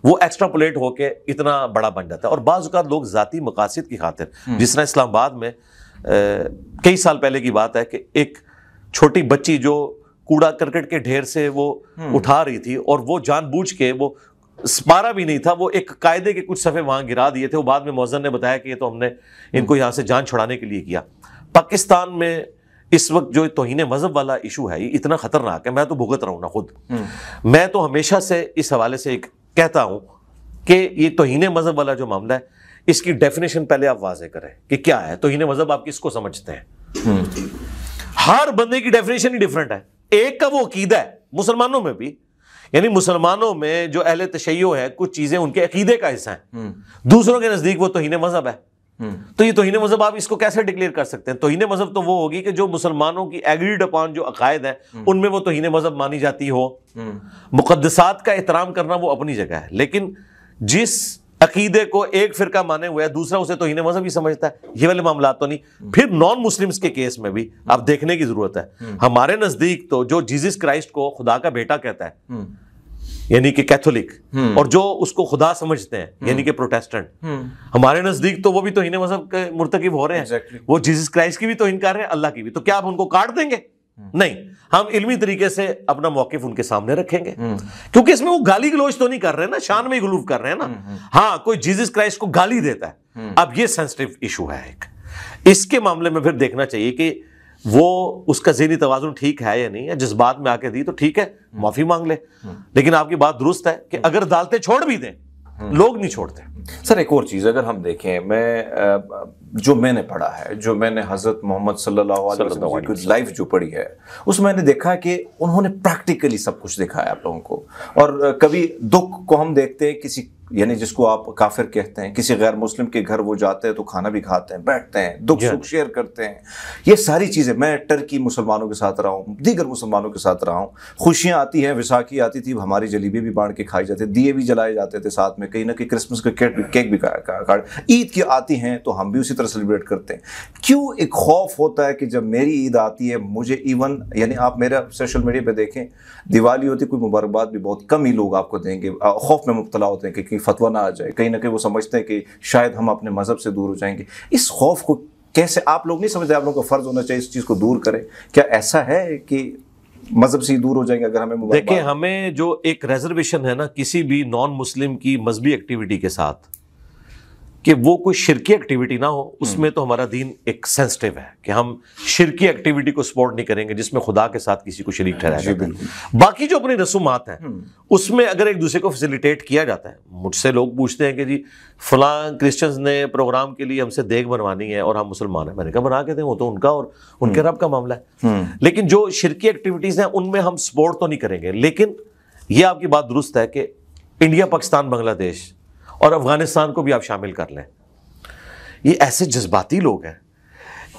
वो एक्स्ट्रापोलेट होकर इतना बड़ा बन जाता है और बाजुकात लोग जाति मकासद की खातिर हम्म। जिस तरह इस्लामाबाद में कई साल पहले की बात है कि एक छोटी बच्ची जो कूड़ा करकट के ढेर से वो हम्म। उठा रही थी और वो जानबूझ के वो स्पारा भी नहीं था वो एक कायदे के कुछ सफ़े वहाँ गिरा दिए थे वो बाद में मौजन ने बताया कि ये तो हमने हम्म। इनको यहाँ से जान छुड़ाने के लिए किया पाकिस्तान में इस वक्त जो तोहिने मजहब वाला इशू है इतना ख़तरनाक है मैं तो भुगत रहा हूं ना खुद हम्म। मैं तो हमेशा से इस हवाले से एक कहता हूं कि ये तोहिने मजहब वाला जो मामला है इसकी डेफिनेशन पहले आप वाजे करें कि क्या है तोहिने मजहब आप किसको समझते हैं हम्म। हर बंदे की डेफिनेशन ही डिफरेंट है एक का वो अकीदा है मुसलमानों में भी यानी मुसलमानों में जो अहल तशैयो है कुछ चीज़ें उनके अकीदे का हिस्सा है हम्म। दूसरों के नज़दीक वो तोहिने मजहब है हम्म। तो ये तोहन मजहब आप इसको कैसे डिक्लेयर कर सकते हैं तोहन मजहब तो वो होगी कि जो मुसलमानों की एग्रीड अपॉन जो अकायद है हम्म। उनमें वो तोहन मजहब मानी जाती हो हम्म। मुकदसात का एहतराम करना वो अपनी जगह है लेकिन जिस अकीदे को एक फिरका माने हुए है दूसरा उसे तोहन मजहब ही समझता है ये वाले मामला तो नहीं फिर नॉन मुस्लिम्स के केस में भी आप देखने की जरूरत है हमारे नजदीक तो जो जीजस क्राइस्ट को खुदा का बेटा कहता है यानी कि कैथोलिक हम्म। और जो उसको खुदा समझते हैं हम्म। यानी कि प्रोटेस्टेंट हम्म। हमारे नजदीक तो वो भी तोहिन मजहब के मुर्तकब हो रहे हैं exactly. वो जीसस क्राइस्ट की भी तो इनकार है अल्लाह की भी तो क्या आप उनको काट देंगे नहीं हम इल्मी तरीके से अपना मौकफ उनके सामने रखेंगे क्योंकि इसमें वो गाली गलोच तो नहीं कर रहे ना शान में ही गुलूफ कर रहे हैं ना हाँ कोई जीजस क्राइस्ट को गाली देता है अब ये सेंसिटिव इशू है एक इसके मामले में फिर देखना चाहिए कि वो उसका जहनी तोज़ुन ठीक है या नहीं जिस बात में आके दी तो ठीक है हम्म। माफ़ी मांग ले हम्म। लेकिन आपकी बात दुरुस्त है कि हम्म। अगर दालते छोड़ भी दें लोग नहीं छोड़ते सर एक और चीज़ अगर हम देखें मैं जो मैंने पढ़ा है जो मैंने हज़रत मोहम्मद लाइफ जो पढ़ी है उसमें मैंने देखा कि उन्होंने प्रैक्टिकली सब कुछ दिखाया आप लोगों को और कभी दुख को हम देखते हैं किसी यानी जिसको आप काफिर कहते हैं किसी गैर मुस्लिम के घर वो जाते हैं तो खाना भी खाते हैं बैठते हैं दुख हाँ। सुख शेयर करते हैं ये सारी चीज़ें मैं टर्की मुसलमानों के साथ रहा हूँ दीगर मुसलमानों के साथ रहा हूँ खुशियाँ आती हैं विसाखी आती थी हमारी जलीबी भी बांट के खाई जाते दिए भी जलाए जाते थे साथ में कहीं ना कहीं क्रिसमस का केक भी केक भी ईद की आती हैं तो हम भी उसी तरह सेलिब्रेट करते हैं क्यों एक खौफ होता है कि जब मेरी ईद आती है मुझे इवन यानी आप मेरा सोशल मीडिया पर देखें दिवाली होती कोई मुबारकबाद भी बहुत कम ही लोग आपको देंगे खौफ में मुबतला होते हैं कि फतवा ना आ जाए कहीं ना कहीं वो समझते हैं कि शायद हम अपने मज़हब से दूर हो जाएंगे इस खौफ को कैसे आप लोग नहीं समझते आप लोगों का फ़र्ज़ होना चाहिए इस चीज़ को दूर करें क्या ऐसा है कि मजहब से दूर हो जाएंगे अगर हमें देखिए हमें जो एक रिजर्वेशन है ना किसी भी नॉन मुस्लिम की मजहबी एक्टिविटी के साथ कि वो कोई शिरकी एक्टिविटी ना हो हम्म। उसमें तो हमारा दीन एक सेंसिटिव है कि हम शिरकी एक्टिविटी को सपोर्ट नहीं करेंगे जिसमें खुदा के साथ किसी को शरीक ठहराया बाकी जो अपनी रसूमात हैं हम्म। उसमें अगर एक दूसरे को फैसिलिटेट किया जाता है मुझसे लोग पूछते हैं कि जी फलां क्रिश्चियंस ने प्रोग्राम के लिए हमसे देख बनवानी है और हम मुसलमान हैं मैंने कहा बना के दें वो तो उनका और उनके हम्म। रब का मामला है लेकिन जो शिरकी एक्टिविटीज़ हैं उनमें हम सपोर्ट तो नहीं करेंगे लेकिन ये आपकी बात दुरुस्त है कि इंडिया पाकिस्तान बांग्लादेश और अफगानिस्तान को भी आप शामिल कर लें ये ऐसे जज्बाती लोग हैं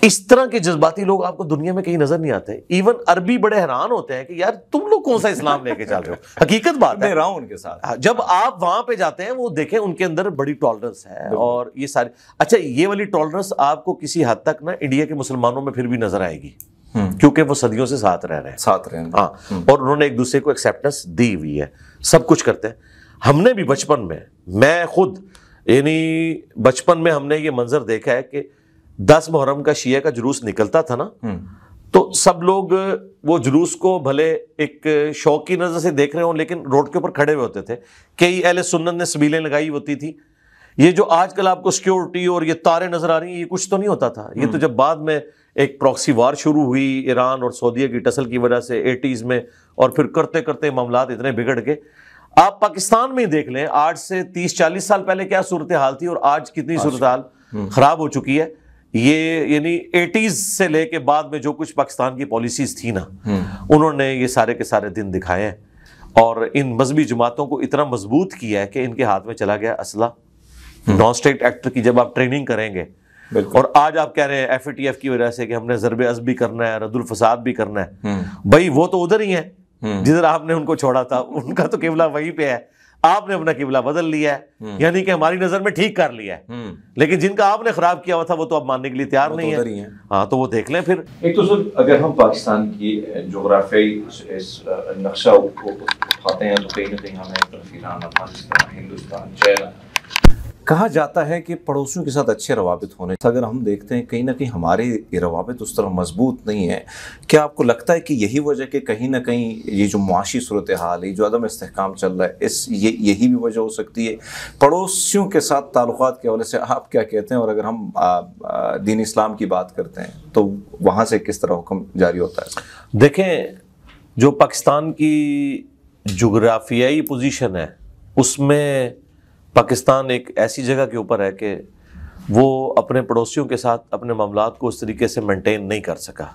इस तरह के जज्बाती लोग आपको दुनिया में कहीं नजर नहीं आते इवन अरबी बड़े हैरान होते हैं कि यार तुम लोग कौन सा इस्लाम लेके चल रहे हो हकीकत बात है रहा उनके साथ हाँ, जब आप वहां पे जाते हैं वो देखें उनके अंदर बड़ी टॉलरेंस है और ये सारी अच्छा ये वाली टॉलरेंस आपको किसी हद तक ना इंडिया के मुसलमानों में फिर भी नजर आएगी हम्म। क्योंकि वो सदियों से साथ रह रहे हैं साथ रहे हैं हाँ हम्म। और उन्होंने एक दूसरे को एक्सेप्टेंस दी हुई है सब कुछ करते हैं हमने भी बचपन में मैं खुद यानी बचपन में हमने ये मंजर देखा है कि दस मुहर्रम का शिया का जुलूस निकलता था ना हम्म। तो सब लोग वो जुलूस को भले एक शौक की नज़र से देख रहे हों लेकिन रोड के ऊपर खड़े हुए होते थे कई अहल सुन्नत ने सबीलें लगाई होती थी ये जो आजकल आपको सिक्योरिटी और ये तारे नज़र आ रही हैं ये कुछ तो नहीं होता था ये तो हम्म। जब बाद में एक प्रॉक्सी वार शुरू हुई ईरान और सऊदीया की टसल की वजह से एटीज़ में और फिर करते करते मामला इतने बिगड़ गए आप पाकिस्तान में देख लें आज से तीस चालीस साल पहले क्या सूरत हाल थी और आज कितनी सूरत हाल हम्म। खराब हो चुकी है ये यानी एटीज से लेके बाद में जो कुछ पाकिस्तान की पॉलिसीज थी ना हम्म। उन्होंने ये सारे के सारे दिन दिखाए हैं और इन मजहबी जमातों को इतना मजबूत किया है कि इनके हाथ में चला गया असला हम्म। नॉन स्टेट एक्टर की जब आप ट्रेनिंग करेंगे और आज आप कह रहे हैं एफ की वजह से कि हमने जरब अज भी करना है रदुल फसाद भी करना है भाई वो तो उधर ही है हम्म। जिधर आपने उनको छोड़ा था उनका तो किबला वहीं पे है आपने अपना किबला बदल लिया है हम्म। यानी कि हमारी नजर में ठीक कर लिया है हम्म। लेकिन जिनका आपने खराब किया हुआ था वो तो अब मानने के लिए तैयार तो नहीं है।, है हाँ तो वो देख लें फिर एक तो सर अगर हम पाकिस्तान की जोग्राफियाई नक्शा उठाते हैं तो कहीं ना कहीं हमें हिंदुस्तान चाइना कहा जाता है कि पड़ोसियों के साथ अच्छे रवाबित होने अगर हम देखते हैं कहीं ना कहीं हमारे ये रवाबित उस तरह मजबूत नहीं है क्या आपको लगता है कि यही वजह कि कहीं ना कहीं ये जो मुआशी सूरत हाल है जो अदम इसकाम चल रहा है इस ये यही भी वजह हो सकती है पड़ोसियों के साथ ताल्लुक के हवाले से आप क्या कहते हैं और अगर हम आ, आ, दीन इस्लाम की बात करते हैं तो वहाँ से किस तरह हुक्म जारी होता है देखें जो पाकिस्तान की जोग्राफियाई पोजीशन है उसमें पाकिस्तान एक ऐसी जगह के ऊपर है कि वो अपने पड़ोसियों के साथ अपने मामला को उस तरीके से मेंटेन नहीं कर सका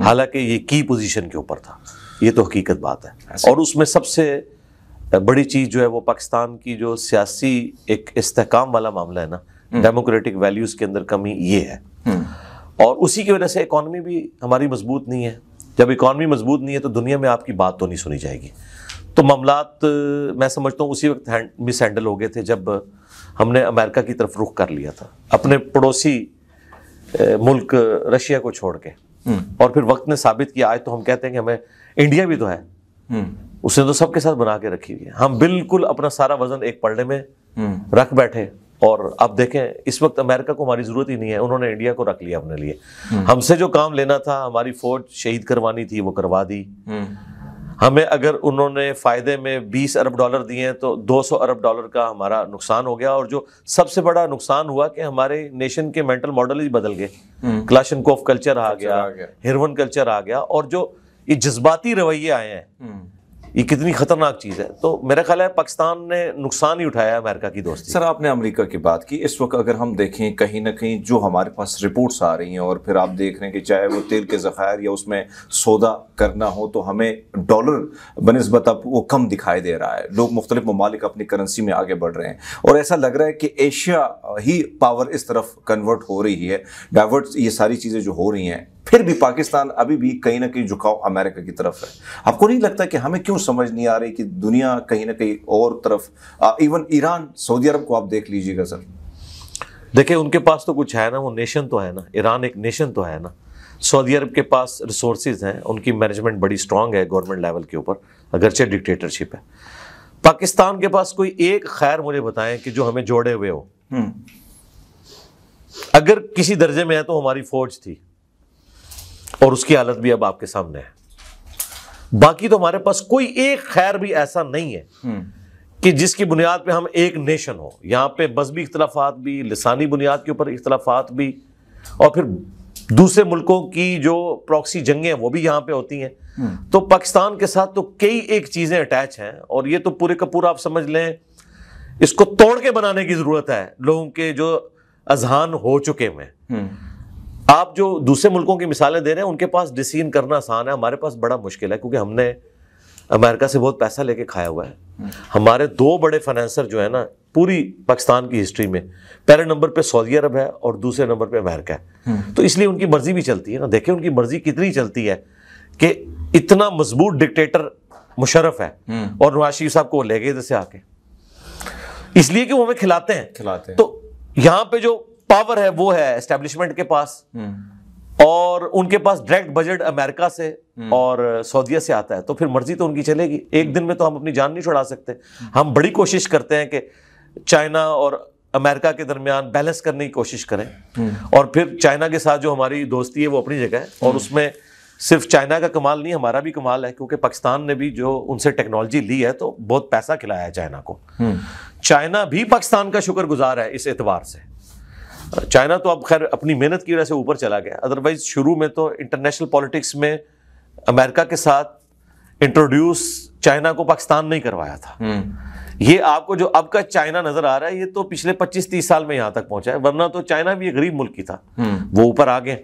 हालांकि ये की पोजीशन के ऊपर था ये तो हकीकत बात है और उसमें सबसे बड़ी चीज़ जो है वो पाकिस्तान की जो सियासी एक इस्तेकाम वाला मामला है ना डेमोक्रेटिक हम्म। वैल्यूज़ के अंदर कमी ये है हम्म। और उसी की वजह से इकॉनमी भी हमारी मजबूत नहीं है जब इकॉनमी मजबूत नहीं है तो दुनिया में आपकी बात तो नहीं सुनी जाएगी तो मामला मैं समझता हूँ उसी वक्त मिस हैंडल हो गए थे जब हमने अमेरिका की तरफ रुख कर लिया था अपने पड़ोसी मुल्क रशिया को छोड़ के हम्म। और फिर वक्त ने साबित किया आज तो हम कहते हैं कि हमें इंडिया भी तो है हम्म। उसने तो सबके साथ बना के रखी हुई है हम बिल्कुल अपना सारा वजन एक पलड़े में हम्म। रख बैठे और आप देखें इस वक्त अमेरिका को हमारी ज़रूरत ही नहीं है उन्होंने इंडिया को रख लिया अपने लिए हमसे जो काम लेना था हमारी फौज शहीद करवानी थी वो करवा दी हमें अगर उन्होंने फ़ायदे में 20 अरब डॉलर दिए हैं तो 200 अरब डॉलर का हमारा नुकसान हो गया और जो सबसे बड़ा नुकसान हुआ कि हमारे नेशन के मेंटल मॉडल ही बदल गए हम्म। क्लाशन कोफ कल्चर आ गया हिरवन कल्चर आ गया और जो ये जज्बाती रवैये आए हैं हम्म। ये कितनी खतरनाक चीज़ है तो मेरा ख्याल है पाकिस्तान ने नुकसान ही उठाया अमेरिका की दोस्ती सर आपने अमेरिका की बात की इस वक्त अगर हम देखें कहीं ना कहीं जो हमारे पास रिपोर्ट्स आ रही हैं और फिर आप देख रहे हैं कि चाहे वो तेल के ज़खायर या उसमें सौदा करना हो तो हमें डॉलर बनस्बत अब वो कम दिखाई दे रहा है लोग मुख्तलिफ ममालिक अपनी करेंसी में आगे बढ़ रहे हैं और ऐसा लग रहा है कि एशिया ही पावर इस तरफ कन्वर्ट हो रही है डाइवर्ट ये सारी चीज़ें जो हो रही हैं फिर भी पाकिस्तान अभी भी कहीं ना कहीं झुकाव अमेरिका की तरफ है आपको नहीं लगता कि हमें क्यों समझ नहीं आ रही कि दुनिया कहीं ना कहीं और तरफ आ, इवन ईरान सऊदी अरब को आप देख लीजिएगा सर देखिए उनके पास तो कुछ है ना वो नेशन तो है ना ईरान एक नेशन तो है ना सऊदी अरब के पास रिसोर्सेज हैं उनकी मैनेजमेंट बड़ी स्ट्रांग है गवर्नमेंट लेवल के ऊपर अगरचे डिक्टेटरशिप है पाकिस्तान के पास कोई एक खैर मुझे बताएं कि जो हमें जोड़े हुए हो हम्म। अगर किसी दर्जे में है तो हमारी फौज थी और उसकी हालत भी अब आपके सामने है बाकी तो हमारे पास कोई एक खैर भी ऐसा नहीं है हम्म। कि जिसकी बुनियाद पे हम एक नेशन हो यहां पे मजहबी इख्तलाफात भी लसानी बुनियाद के ऊपर इख्तलाफात भी और फिर दूसरे मुल्कों की जो प्रॉक्सी जंगें हैं वो भी यहां पे होती हैं हम्म। तो पाकिस्तान के साथ तो कई एक चीज़ें अटैच हैं और ये तो पूरे का पूरा आप समझ लें इसको तोड़ के बनाने की ज़रूरत है लोगों के जो अजहान हो चुके हुए हैं हम्म। आप जो दूसरे मुल्कों की मिसालें दे रहे हैं उनके पास डिसीजन करना आसान है हमारे पास बड़ा मुश्किल है क्योंकि हमने अमेरिका से बहुत पैसा लेके खाया हुआ है हमारे दो बड़े फाइनेंसर जो है ना पूरी पाकिस्तान की हिस्ट्री में पहले नंबर पे सऊदी अरब है और दूसरे नंबर पे अमेरिका है हम्म। तो इसलिए उनकी मर्जी भी चलती है ना देखें उनकी मर्जी कितनी चलती है कि इतना मजबूत डिक्टेटर मुशरफ है हम्म। और नवाज शरीफ साहब को ले गए इधर से आके इसलिए कि वो हमें खिलाते हैं खिलाते हैं तो यहाँ पे जो पावर है वो है एस्टेब्लिशमेंट के पास हम्म। और उनके पास डायरेक्ट बजट अमेरिका से हम्म। और सऊदीया से आता है तो फिर मर्जी तो उनकी चलेगी एक दिन में तो हम अपनी जान नहीं छुड़ा सकते हम्म। हम बड़ी कोशिश करते हैं कि चाइना और अमेरिका के दरमियान बैलेंस करने की कोशिश करें और फिर चाइना के साथ जो हमारी दोस्ती है वो अपनी जगह है और उसमें सिर्फ चाइना का कमाल नहीं हमारा भी कमाल है क्योंकि पाकिस्तान ने भी जो उनसे टेक्नोलॉजी ली है तो बहुत पैसा खिलाया है चाइना को चाइना भी पाकिस्तान का शुक्रगुजार है इस एतवार से चाइना तो अब खैर अपनी मेहनत की वजह से ऊपर चला गया अदरवाइज शुरू में तो इंटरनेशनल पॉलिटिक्स में अमेरिका के साथ इंट्रोड्यूस चाइना को पाकिस्तान नहीं करवाया था हम्म। ये आपको जो अब का चाइना नजर आ रहा है ये तो पिछले 25-30 साल में यहां तक पहुंचा है वरना तो चाइना भी गरीब मुल्क ही था हम्म। वो ऊपर आ गए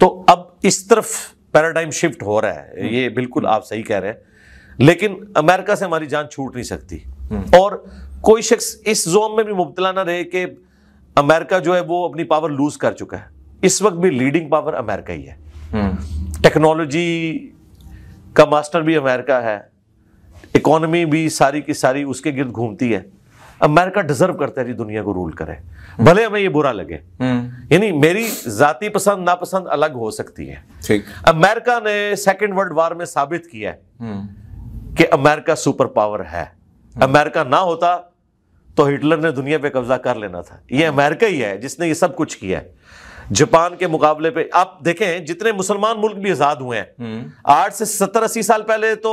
तो अब इस तरफ पैराडाइम शिफ्ट हो रहा है हम्म। ये बिल्कुल आप सही कह रहे हैं लेकिन अमेरिका से हमारी जान छूट नहीं सकती और कोई शख्स इस जोन में भी मुबतला ना रहे कि अमेरिका जो है वो अपनी पावर लूज कर चुका है इस वक्त भी लीडिंग पावर अमेरिका ही है टेक्नोलॉजी हम्म। का मास्टर भी अमेरिका है इकोनॉमी भी सारी की सारी उसके गिर्द घूमती है अमेरिका डिजर्व करता है दुनिया को रूल करे भले हमें ये बुरा लगे हम्म। यानी मेरी जाति पसंद नापसंद अलग हो सकती है ठीक अमेरिका ने सेकेंड वर्ल्ड वार में साबित किया है हम्म। कि अमेरिका सुपर पावर है अमेरिका ना होता तो हिटलर ने दुनिया पे कब्जा कर लेना था ये अमेरिका ही है जिसने ये सब कुछ किया है जापान के मुकाबले पे आप देखें जितने मुसलमान मुल्क भी आज़ाद हुए हैं हम्म। आठ से सत्तर अस्सी साल पहले तो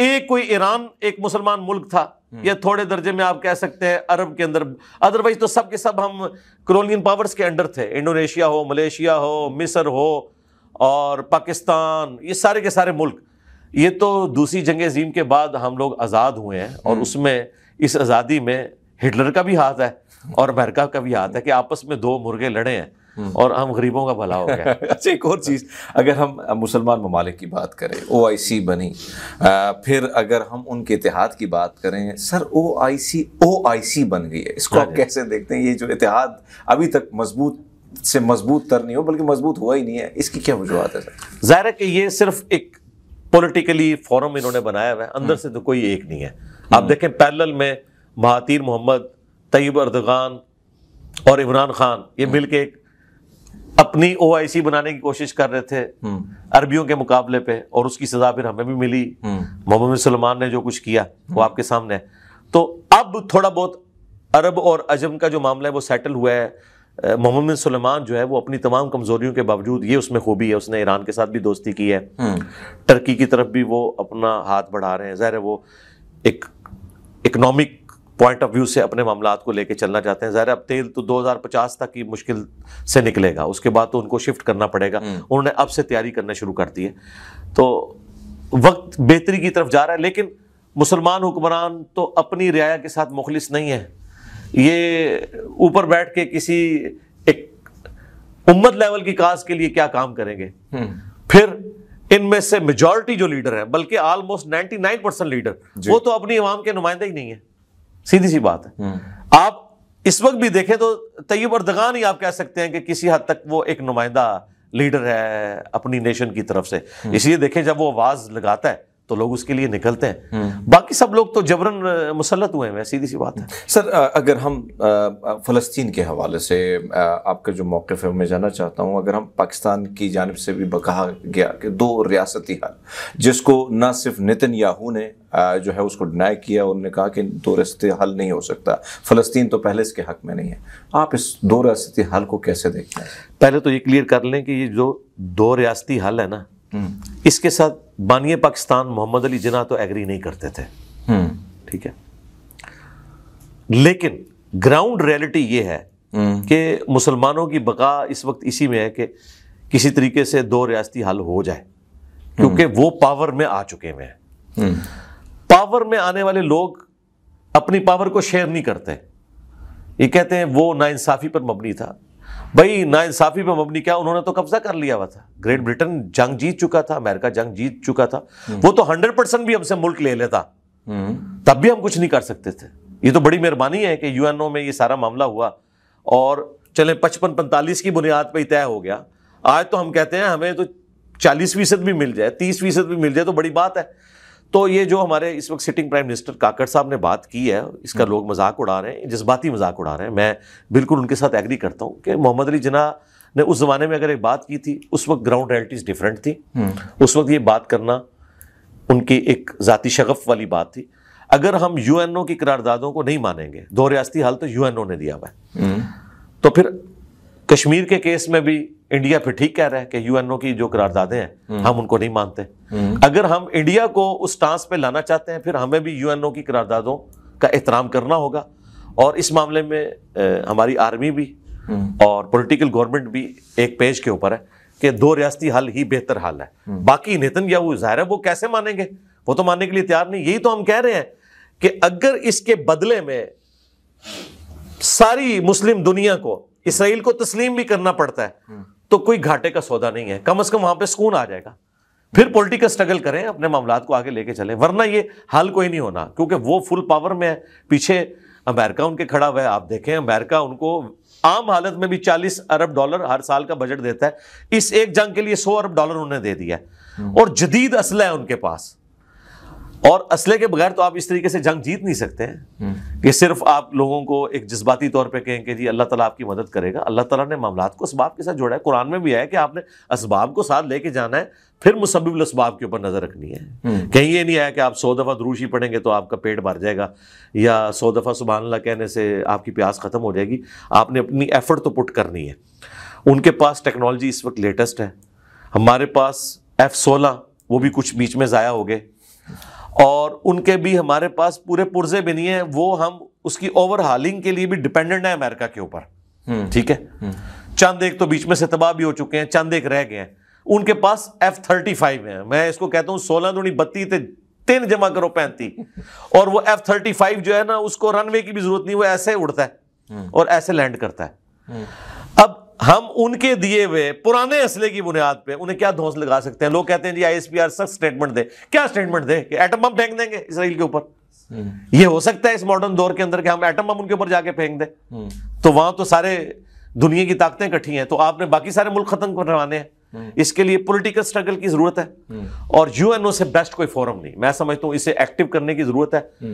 एक कोई ईरान एक मुसलमान मुल्क था हम्म। यह थोड़े दर्जे में आप कह सकते हैं अरब के अंदर अदरवाइज तो सब के सब हम क्रोलियन पावर्स के अंडर थे इंडोनेशिया हो मलेशिया हो मिस्र हो और पाकिस्तान ये सारे के सारे मुल्क ये तो दूसरी जंग अजीम के बाद हम लोग आज़ाद हुए हैं और हम्म। उसमें इस आज़ादी में हिटलर का भी हाथ है और अमेरिका का भी हाथ है कि आपस में दो मुर्गे लड़े हैं हम्म। और हम गरीबों का भला हो गया अच्छा एक और चीज़ अगर हम मुसलमान ममालिक की बात करें ओ आई सी बनी आ, फिर अगर हम उनके इतिहाद की बात करें सर ओ आई सी ओ आई सी बन गई है इसको आप हाँ कैसे देखते हैं ये जो इतिहाद अभी तक मजबूत से मजबूत तर नहीं हो बल्कि मजबूत हुआ ही नहीं है इसकी क्या वजूहत है सर ज़ाहिर है कि ये सिर्फ एक पोलिटिकली फॉरम इन्होंने बनाया हुआ है अंदर हम्म। से तो कोई एक नहीं है हम्म। आप देखें पैरेलल में महातिर मोहम्मद तयब अर्दगान और इमरान खान ये हम्म। मिल के एक अपनी ओ बनाने की कोशिश कर रहे थे हम्म। अरबियों के मुकाबले पे और उसकी सजा फिर हमें भी मिली हम्म। मोहम्मद सलमान ने जो कुछ किया वो आपके सामने है तो अब थोड़ा बहुत अरब और अजम का जो मामला है वो सेटल हुआ है मोहम्मद बिन सलमान जो है वो अपनी तमाम कमजोरियों के बावजूद ये उसमें खूबी है उसने ईरान के साथ भी दोस्ती की है टर्की की तरफ भी वो अपना हाथ बढ़ा रहे हैं ज़ाहिर है वो एक इकोनॉमिक पॉइंट ऑफ व्यू से अपने मामला को लेकर चलना चाहते हैं जहरा अब तेल तो 2050 तक ही मुश्किल से निकलेगा उसके बाद तो उनको शिफ्ट करना पड़ेगा हम्म। उन्होंने अब से तैयारी करना शुरू कर दी है तो वक्त बेहतरी की तरफ जा रहा है लेकिन मुसलमान हुक्मरान तो अपनी रियाया के साथ मुखलिस नहीं है ये ऊपर बैठ के किसी एक उम्मत लेवल की काज के लिए क्या काम करेंगे हम्म। फिर इनमें से मेजोरिटी जो लीडर है बल्कि ऑलमोस्ट 99 परसेंट लीडर वो तो अपनी इमाम के नुमाइंदे ही नहीं है सीधी सी बात है हम्म। आप इस वक्त भी देखें तो तैयब और दगान ही आप कह सकते हैं कि किसी हद तक वो एक नुमाइंदा लीडर है अपनी नेशन की तरफ से हम्म। इसलिए देखें जब वो आवाज़ लगाता है तो लोग उसके लिए निकलते हैं हम्म। बाकी सब लोग तो जबरन मुसलत हुए हैं सीधी सी बात है सर अगर हम फ़लस्तीन के हवाले से आपका जो मौक़ है मैं जानना चाहता हूँ अगर हम पाकिस्तान की जानब से भी कहा गया कि दो रियासती हल जिसको ना सिर्फ नितिन याहू ने जो है उसको डिनाई किया उन्होंने कहा कि दो रियासती हल नहीं हो सकता फ़लस्तीन तो पहले इसके हक में नहीं है आप इस दो रियासती हल को कैसे देखते हैं पहले तो ये क्लियर कर लें कि ये जो दो रियासती हल है ना हम्म। इसके साथ बानिय पाकिस्तान मोहम्मद अली जिना तो एग्री नहीं करते थे हम्म। ठीक है लेकिन ग्राउंड रियलिटी ये है हम्म। कि मुसलमानों की बका इस वक्त इसी में है कि किसी तरीके से दो रियासती हल हो जाए क्योंकि हम्म। वो पावर में आ चुके हुए हैं पावर में आने वाले लोग अपनी पावर को शेयर नहीं करते ये कहते हैं वो नाइंसाफ़ी पर मबनी था भाई नाइंसाफ़ी में मबनी क्या उन्होंने तो कब्जा कर लिया हुआ था ग्रेट ब्रिटेन जंग जीत चुका था अमेरिका जंग जीत चुका था हम्म। वो तो हंड्रेड परसेंट भी हमसे मुल्क ले लेता हम्म। तब भी हम कुछ नहीं कर सकते थे ये तो बड़ी मेहरबानी है कि यूएनओ में ये सारा मामला हुआ और चले पचपन पैंतालीस की बुनियाद पर ही तय हो गया आज तो हम कहते हैं हमें तो चालीस फीसद भी मिल जाए तीस फीसद भी मिल जाए तो बड़ी बात है तो ये जो हमारे इस वक्त सिटिंग प्राइम मिनिस्टर काकड़ साहब ने बात की है इसका हम्म। लोग मजाक उड़ा रहे हैं जज्बाती मजाक उड़ा रहे हैं मैं बिल्कुल उनके साथ एग्री करता हूँ कि मोहम्मद अली जना ने उस ज़माने में अगर एक बात की थी उस वक्त ग्राउंड रियलिटीज़ डिफरेंट थी हम्म। उस वक्त ये बात करना उनकी एक ज़ाती शगफ वाली बात थी अगर हम यू की करारदादों को नहीं मानेंगे दो रियाती हाल तो यू ने दिया हुआ है हम्म। तो फिर कश्मीर के केस में भी इंडिया फिर ठीक कह रहा है कि यूएनओ की जो करारदादे हैं हम्म। हम उनको नहीं मानते हम्म। अगर हम इंडिया को उस टांस पे लाना चाहते हैं फिर हमें भी यूएनओ की करारदादों का एहतराम करना होगा और इस मामले में ए, हमारी आर्मी भी हम्म। और पॉलिटिकल गवर्नमेंट भी एक पेज के ऊपर है कि दो रियाती हल ही बेहतर हाल है बाकी नितिन या वो जाहिर है वो कैसे मानेंगे वो तो मानने के लिए तैयार नहीं यही तो हम कह रहे हैं कि अगर इसके बदले में सारी मुस्लिम दुनिया को इसराइल को तस्लीम भी करना पड़ता है हम्म। तो कोई घाटे का सौदा नहीं है कम अज कम वहां पर सुकून आ जाएगा फिर पोलिटिकल स्ट्रगल करें अपने मामला को आगे लेके चले वरना ये हाल कोई नहीं होना क्योंकि वो फुल पावर में है पीछे अमेरिका उनके खड़ा हुआ है आप देखें अमेरिका उनको आम हालत में भी 40 अरब डॉलर हर साल का बजट देता है इस एक जंग के लिए 100 अरब डॉलर उन्होंने दे दिया हम्म। और जदीद असला है उनके पास और असले के बगैर तो आप इस तरीके से जंग जीत नहीं सकते हैं हम्म। कि सिर्फ आप लोगों को एक जज्बाती तौर पे कहें कि जी अल्लाह ताला आपकी मदद करेगा अल्लाह ताला ने मामला को इसबाब के साथ जोड़ा है कुरान में भी आया कि आपने इसबाब को साथ लेके जाना है फिर मुसबिल इसबाब के ऊपर नज़र रखनी है हम्म। कहीं ये नहीं आया कि आप सौ दफ़ा दुरूशी पढ़ेंगे तो आपका पेट भर जाएगा या सौ दफ़ा अल्लाह कहने से आपकी प्यास ख़त्म हो जाएगी आपने अपनी एफर्ट तो पुट करनी है उनके पास टेक्नोलॉजी इस वक्त लेटेस्ट है हमारे पास एफ़ सोलह वो भी कुछ बीच में ज़ाया हो गए और उनके भी हमारे पास पूरे पुर्जे भी नहीं है वो हम उसकी ओवरहालिंग के लिए भी डिपेंडेंट है अमेरिका के ऊपर हम्म। ठीक है हम्म। चंद एक तो बीच में से तबाह भी हो चुके हैं चंद एक रह गए हैं उनके पास एफ थर्टी फाइव है मैं इसको कहता हूं सोलह दूनी बत्ती थे तीन जमा करो पैंती और वो एफ थर्टी फाइव जो है ना उसको रनवे की भी जरूरत नहीं वो ऐसे उड़ता है हम्म। और ऐसे लैंड करता है हम उनके दिए हुए पुराने असले की बुनियाद पे उन्हें क्या धोस लगा सकते हैं लोग कहते हैं जी आईएसपीआर सख्त स्टेटमेंट दे क्या स्टेटमेंट दे कि एटम बम फेंक देंगे इसराइल के ऊपर हम्म। ये हो सकता है इस मॉडर्न दौर के अंदर कि हम एटम बम उनके ऊपर जाके फेंक दें हम्म। तो वहां तो सारे दुनिया की ताकतें इकट्ठी हैं तो आपने बाकी सारे मुल्क खत्म करवाने हैं हम्म। इसके लिए पोलिटिकल स्ट्रगल की जरूरत है और यूएनओ से बेस्ट कोई फोरम नहीं मैं समझता हूँ इसे एक्टिव करने की जरूरत है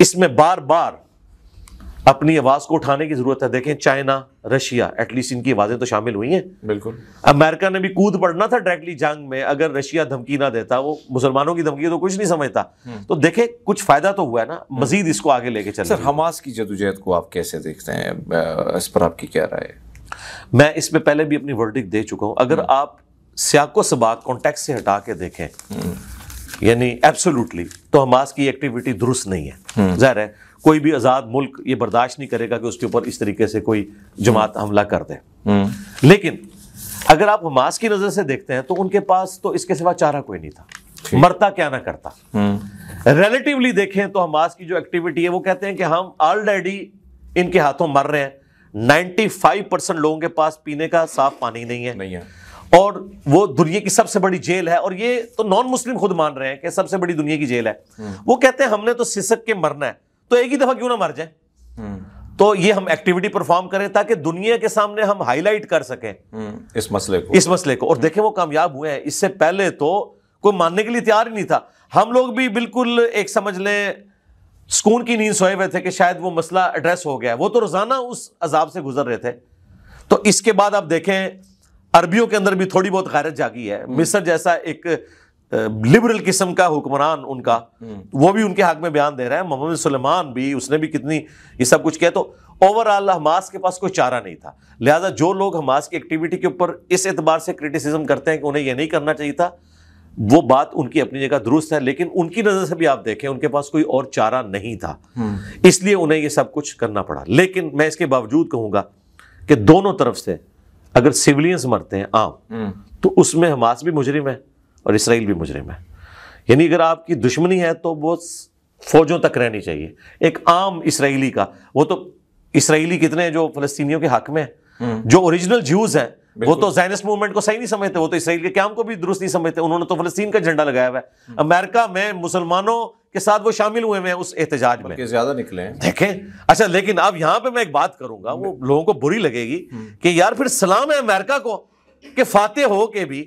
इसमें बार बार अपनी आवाज को उठाने की जरूरत है देखें चाइना रशिया एटलीस्ट इनकी आवाजें तो शामिल हुई हैं बिल्कुल अमेरिका ने भी कूद पड़ना था डायरेक्टली जंग में अगर रशिया धमकी ना देता वो मुसलमानों की धमकी तो कुछ नहीं समझता हम्म। तो देखें कुछ फायदा तो हुआ है ना हम्म। मजीद इसको आगे लेके चल सर हमास की जदोजहद को आप कैसे देखते हैं इस पर आपकी क्या राय है मैं इसमें पहले भी अपनी वर्डिक दे चुका हूं अगर हम्म। आप सियाको सबाक कॉन्टेक्ट से हटा के देखें यानी एब्सोल्युटली तो हमास की एक्टिविटी दुरुस्त नहीं है जाहिर है कोई भी आज़ाद मुल्क ये बर्दाश्त नहीं करेगा कि उसके ऊपर इस तरीके से कोई जमात हमला कर दे हम्म। लेकिन अगर आप हमास की नज़र से देखते हैं तो उनके पास तो इसके सिवा चारा कोई नहीं था मरता क्या ना करता रिलेटिवली हम्म। देखें तो हमास की जो एक्टिविटी है वो कहते हैं कि हम ऑलरेडी इनके हाथों मर रहे हैं 95 परसेंट लोगों के पास पीने का साफ पानी नहीं है नहीं है और वो दुनिया की सबसे बड़ी जेल है और ये तो नॉन मुस्लिम खुद मान रहे हैं कि सबसे बड़ी दुनिया की जेल है हम्म। वो कहते हैं हमने तो सिसक के मरना है तो एक ही दफा क्यों ना मर जाए हम्म। तो ये हम एक्टिविटी परफॉर्म करें ताकि दुनिया के सामने हम हाईलाइट कर सकें हम्म, इस मसले को इस मसले को और देखें वो कामयाब हुए हैं इससे पहले तो कोई मानने के लिए तैयार ही नहीं था हम लोग भी बिल्कुल एक समझ लें सुकून की नींद सोए हुए थे कि शायद वो मसला एड्रेस हो गया वो तो रोजाना उस अजाब से गुजर रहे थे तो इसके बाद आप देखें अरबियों के अंदर भी थोड़ी बहुत गैरत जागी है मिस्र जैसा एक लिबरल किस्म का हुक्मरान उनका हम्म। वो भी उनके हक में बयान दे रहा है मोहम्मद सलमान भी उसने भी कितनी ये सब कुछ किया तो ओवरऑल हमास के पास कोई चारा नहीं था लिहाजा जो लोग हमास की एक्टिविटी के ऊपर इस एतबार से क्रिटिसिज्म करते हैं कि उन्हें यह नहीं करना चाहिए था वो बात उनकी अपनी जगह दुरुस्त है लेकिन उनकी नज़र से भी आप देखें उनके पास कोई और चारा नहीं था हम्म। इसलिए उन्हें यह सब कुछ करना पड़ा लेकिन मैं इसके बावजूद कहूंगा कि दोनों तरफ से अगर सिविलियंस मरते हैं आम हम्म। तो उसमें हमास भी मुजरिम है और इसराइल भी मुजरिम है यानी अगर आपकी दुश्मनी है तो वो फौजों तक रहनी चाहिए एक आम इसराइली का वो तो इसराइली कितने जो फलस्तियों के हक में है हम्म। जो ओरिजिनल ज्यूज हैं वो तो जैनस मूवमेंट को सही नहीं समझते वो तो इसराइल के क्या को भी दुरुस्त नहीं समझते उन्होंने तो फलस्तीन का झंडा लगाया हुआ है हम्म। अमेरिका में मुसलमानों के साथ वो शामिल हुए हैं उस एहतजाज में ज्यादा निकले देखें अच्छा लेकिन अब यहां पे मैं एक बात करूंगा वो हम्म। लोगों को बुरी लगेगी कि यार फिर सलाम है अमेरिका को कि फाते हो के भी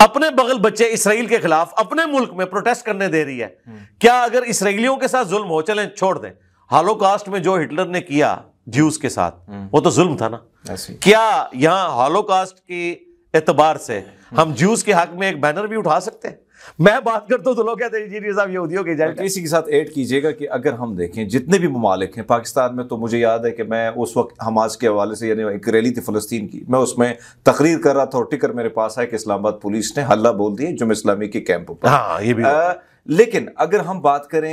अपने बगल बच्चे इसराइल के खिलाफ अपने मुल्क में प्रोटेस्ट करने दे रही है हम्म। क्या अगर इसराइलियों के साथ जुल्म हो चले छोड़ दें हालोकास्ट में जो हिटलर ने किया ज्यूस के साथ हम्म। वो तो जुल्म था ना क्या यहां हालोकास्ट के एतबार से हम ज्यूस के हक में एक बैनर भी उठा सकते हैं मैं बात करता हूँ तो लोग कहते हैं इंजीनियर साहब यहूदियों के जाए इसी के साथ ऐड कीजिएगा कि अगर हम देखें जितने भी ममालिक हैं पाकिस्तान में तो मुझे याद है कि मैं उस वक्त हमास के हवाले से यानी एक रैली थी फ़लस्तीन की मैं उसमें तकरीर कर रहा था और टिकर मेरे पास आया कि इस्लामाबाद पुलिस ने हल्ला बोल दिया जुम्मे इस्लामी के कैंप पर हाँ ये भी लेकिन अगर हम बात करें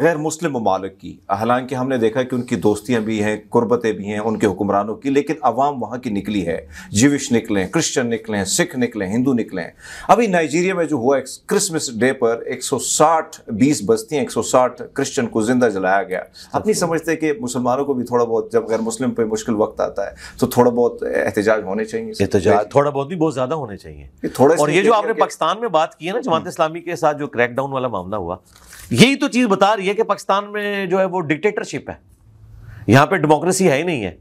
गैर मुस्लिम ममालिक की हालांकि हमने देखा कि उनकी दोस्तियाँ भी हैं कुर्बतें भी हैं उनके हुक्मरानों की लेकिन अवाम वहाँ की निकली है जीविश निकलें क्रिश्चन निकलें सिख निकलें हिंदू निकलें अभी नाइजीरिया में जो हुआ एक क्रिसमस डे पर 160 20 बस्तियाँ 160 क्रिश्चन को ज़िंदा जलाया गया अपनी समझते कि मुसलमानों को भी थोड़ा बहुत जब गैर मुस्लिम पर मुश्किल वक्त आता है तो थोड़ा बहुत एहतजाज होने चाहिए थोड़ा बहुत भी बहुत ज़्यादा होने चाहिए और ये जो आपने पाकिस्तान में बात की है ना जमात हम्म। इस्लामी के साथ जो क्रैकडाउन वाला मामला हुआ यही तो चीज़ बता रही है कि पाकिस्तान में जो है वो डिक्टेटरशिप है यहां पे डेमोक्रेसी है ही नहीं है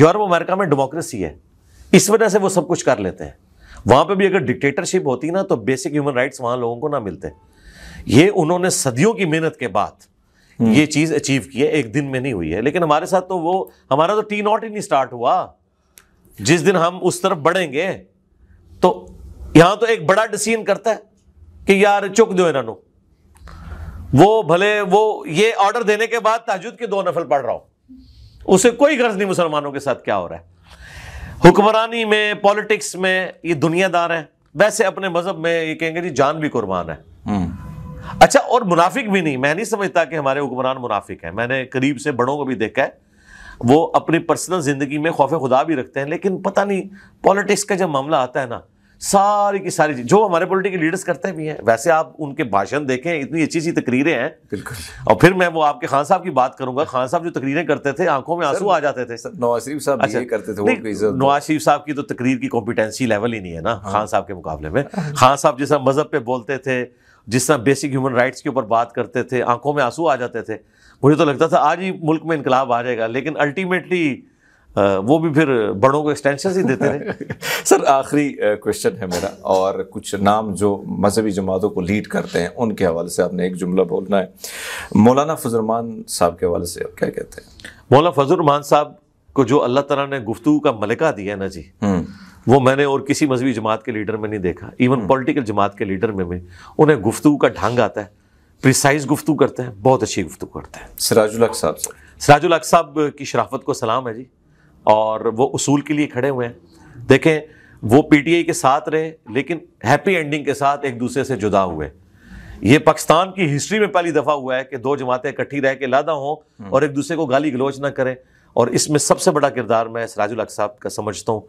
यूरोप अमेरिका में डेमोक्रेसी है इस वजह से वो सब कुछ कर लेते हैं वहां पे भी अगर डिक्टेटरशिप होती ना तो बेसिक ह्यूमन राइट्स वहां लोगों को ना मिलते ये उन्होंने सदियों की मेहनत के बाद हम्म। ये चीज़ अचीव की है एक दिन में नहीं हुई है लेकिन हमारे साथ तो वो हमारा तो टी नॉट ही नहीं स्टार्ट हुआ जिस दिन हम उस तरफ बढ़ेंगे तो यहां तो एक बड़ा डिसीजन करता है कि यार चुक दो इन्हों वो भले वो ये ऑर्डर देने के बाद ताजुद के दो नफल पढ़ रहा हो उसे कोई गर्ज नहीं मुसलमानों के साथ क्या हो रहा है हुक्मरानी में पॉलिटिक्स में ये दुनियादार है वैसे अपने मजहब में ये कहेंगे जी जान भी कुर्बान है हम्म। अच्छा और मुनाफिक भी नहीं मैं नहीं समझता कि हमारे हुक्मरान मुनाफिक है मैंने करीब से बड़ों को भी देखा है वो अपनी पर्सनल ज़िंदगी में खौफ खुदा भी रखते हैं लेकिन पता नहीं पॉलिटिक्स का जब मामला आता है ना सारी की सारी चीज जो हमारे पॉलिटिकल लीडर्स करते भी हैं वैसे आप उनके भाषण देखें इतनी अच्छी अच्छी तकरीरें हैं बिल्कुल और फिर मैं वो आपके खान साहब की बात करूंगा खान साहब जो तकरीरें करते थे आंखों में आंसू आ जाते थे नवाज शरीफ साहब अच्छा, करते थे नवाज शरीफ साहब की तो तकरीर की कॉम्पिटेंसी लेवल ही नहीं है ना हाँ। खान साहब के मुकाबले में खान साहब जिस मजहब पे बोलते थे जिस तरह बेसिक ह्यूमन राइट्स के ऊपर बात करते थे आंखों में आंसू आ जाते थे मुझे तो लगता था आज ही मुल्क में इनकलाब आ जाएगा लेकिन अल्टीमेटली वो भी फिर बड़ों को एक्सटेंशन ही देते रहे सर आखिरी क्वेश्चन है मेरा और कुछ नाम जो मजहबी जमातों को लीड करते हैं उनके हवाले से आपने एक जुमला बोलना है मौलाना फजलरमान साहब के हवाले से आप क्या कहते हैं मौलाना फजलरमान साहब को जो अल्लाह तला ने गुफ्तु का मलिका दिया है ना जी हम्म। वो मैंने और किसी मजहबी जमात के लीडर में नहीं देखा इवन पॉलिटिकल हम्म। जमात के लीडर में भी उन्हें गुफ्तु का ढंग आता है प्रिसाइज गुफ्तु करते हैं बहुत अच्छी गुफ्तु करते हैं सिराजुल साहब सिराजुल साहब की शराफत को सलाम है जी और वो उसूल के लिए खड़े हुए हैं देखें वो पीटीआई के साथ रहे लेकिन हैप्पी एंडिंग के साथ एक दूसरे से जुदा हुए ये पाकिस्तान की हिस्ट्री में पहली दफ़ा हुआ है कि दो जमातें इकट्ठी रह के लादा हों और एक दूसरे को गाली गलोच ना करें और इसमें सबसे बड़ा किरदार मैं सराजुल हक साहब का समझता हूँ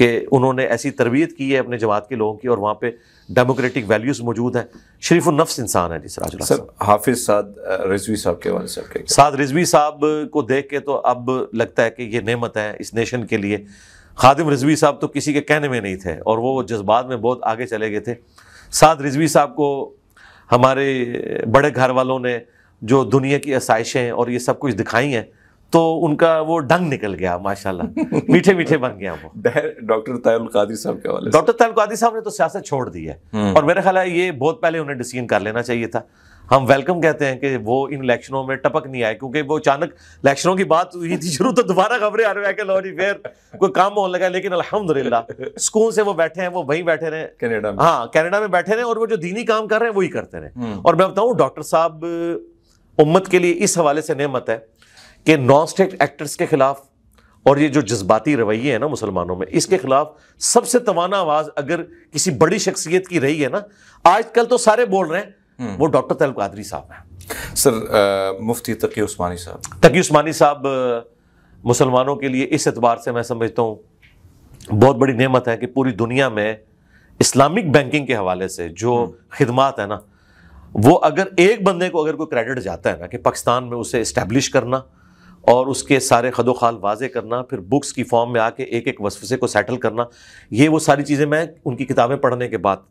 कि उन्होंने ऐसी तरबियत की है अपने जमात के लोगों की और वहाँ पर डेमोक्रेटिक वैल्यूज़ मौजूद हैं शरीफ उन्नफ्स इंसान है जी सराज सर हाफिज साद रिजवी साहब के वाले साहब के साद रिजवी साहब को देख के तो अब लगता है कि ये नमत है इस नेशन के लिए खादिम रिजवी साहब तो किसी के कहने में नहीं थे और वो जज्बात में बहुत आगे चले गए थे साद रिजवी साहब को हमारे बड़े घर वालों ने जो दुनिया की आसाइशें और ये सब कुछ दिखाई हैं तो उनका वो ढंग निकल गया माशाल्लाह मीठे मीठे बन गया वो डॉक्टर तायल कादिर साहब के वाले डॉक्टर तायल कादिर साहब ने तो सियासत छोड़ दी है हम्म। और मेरा ख्याल है ये बहुत पहले उन्हें डिसीजन कर लेना चाहिए था हम वेलकम कहते हैं कि वो इन इलेक्शनों में टपक नहीं आए क्योंकि वो अचानक इलेक्शनों की बात हुई थी शुरू तो दोबारा खबरें आ रही है फिर कोई काम होने लगा लेकिन अलहमदुल्ला स्कूल से वो बैठे हैं वो वहीं बैठे रहे कनाडा में हाँ कनाडा में बैठे रहे और वो जो दीनी काम कर रहे हैं वही करते रहे हम्म। और मैं बताऊँ डॉक्टर साहब उम्मत के लिए इस हवाले से नहमत है कि नॉन स्टेट एक्टर्स के खिलाफ और ये जो जज्बाती रवैये हैं ना मुसलमानों में इसके खिलाफ सबसे तवाना आवाज़ अगर किसी बड़ी शख्सियत की रही है ना आजकल तो सारे बोल रहे हैं हम्म। वो डॉक्टर तलब कादरी साहब हैं सर आ, मुफ्ती तकी उस्मानी साहब तकी उस्मानी साहब मुसलमानों के लिए इस एतबार से मैं समझता हूँ बहुत बड़ी नेमत है कि पूरी दुनिया में इस्लामिक बैंकिंग के हवाले से जो हम्म। खिदमत है ना वो अगर एक बंदे को अगर कोई क्रेडिट जाता है ना कि पाकिस्तान में उसे इस्टेब्लिश करना और उसके सारे खदो खाल वाजे करना फिर बुक्स की फॉर्म में आके एक एक वसफसे को सेटल करना ये वो सारी चीज़ें मैं उनकी किताबें पढ़ने के बाद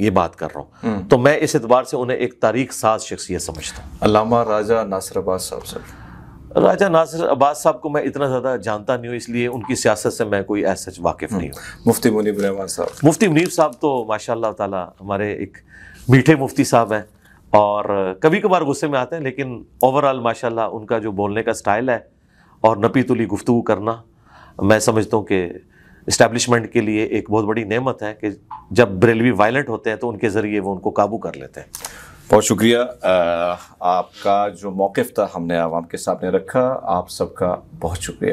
ये बात कर रहा हूँ हम्म। तो मैं इस एतबार से उन्हें एक तारीख साज शख्सियत समझता हूँ अलामा राजा नासिर अब्बास साहब सर राजा नासिर अब्बास साहब को मैं इतना ज़्यादा जानता नहीं हूँ इसलिए उनकी सियासत से मैं कोई ऐसा वाकिफ़ हम्म। नहीं हूँ मुफ्ती मुनीब रहमान साहब मुफ्ती मुनीब साहब तो माशा ताला हमारे एक मीठे मुफ्ती साहब हैं और कभी कभार गुस्से में आते हैं लेकिन ओवरऑल माशाल्लाह उनका जो बोलने का स्टाइल है और नपी तुली गुफ्तु करना मैं समझता हूँ कि इस्टेब्लिशमेंट के लिए एक बहुत बड़ी नेमत है कि जब बरेलवी वायलेंट होते हैं तो उनके ज़रिए वो उनको काबू कर लेते हैं बहुत शुक्रिया आपका जो मौक़ था हमने आवाम के सामने रखा आप सबका बहुत शुक्रिया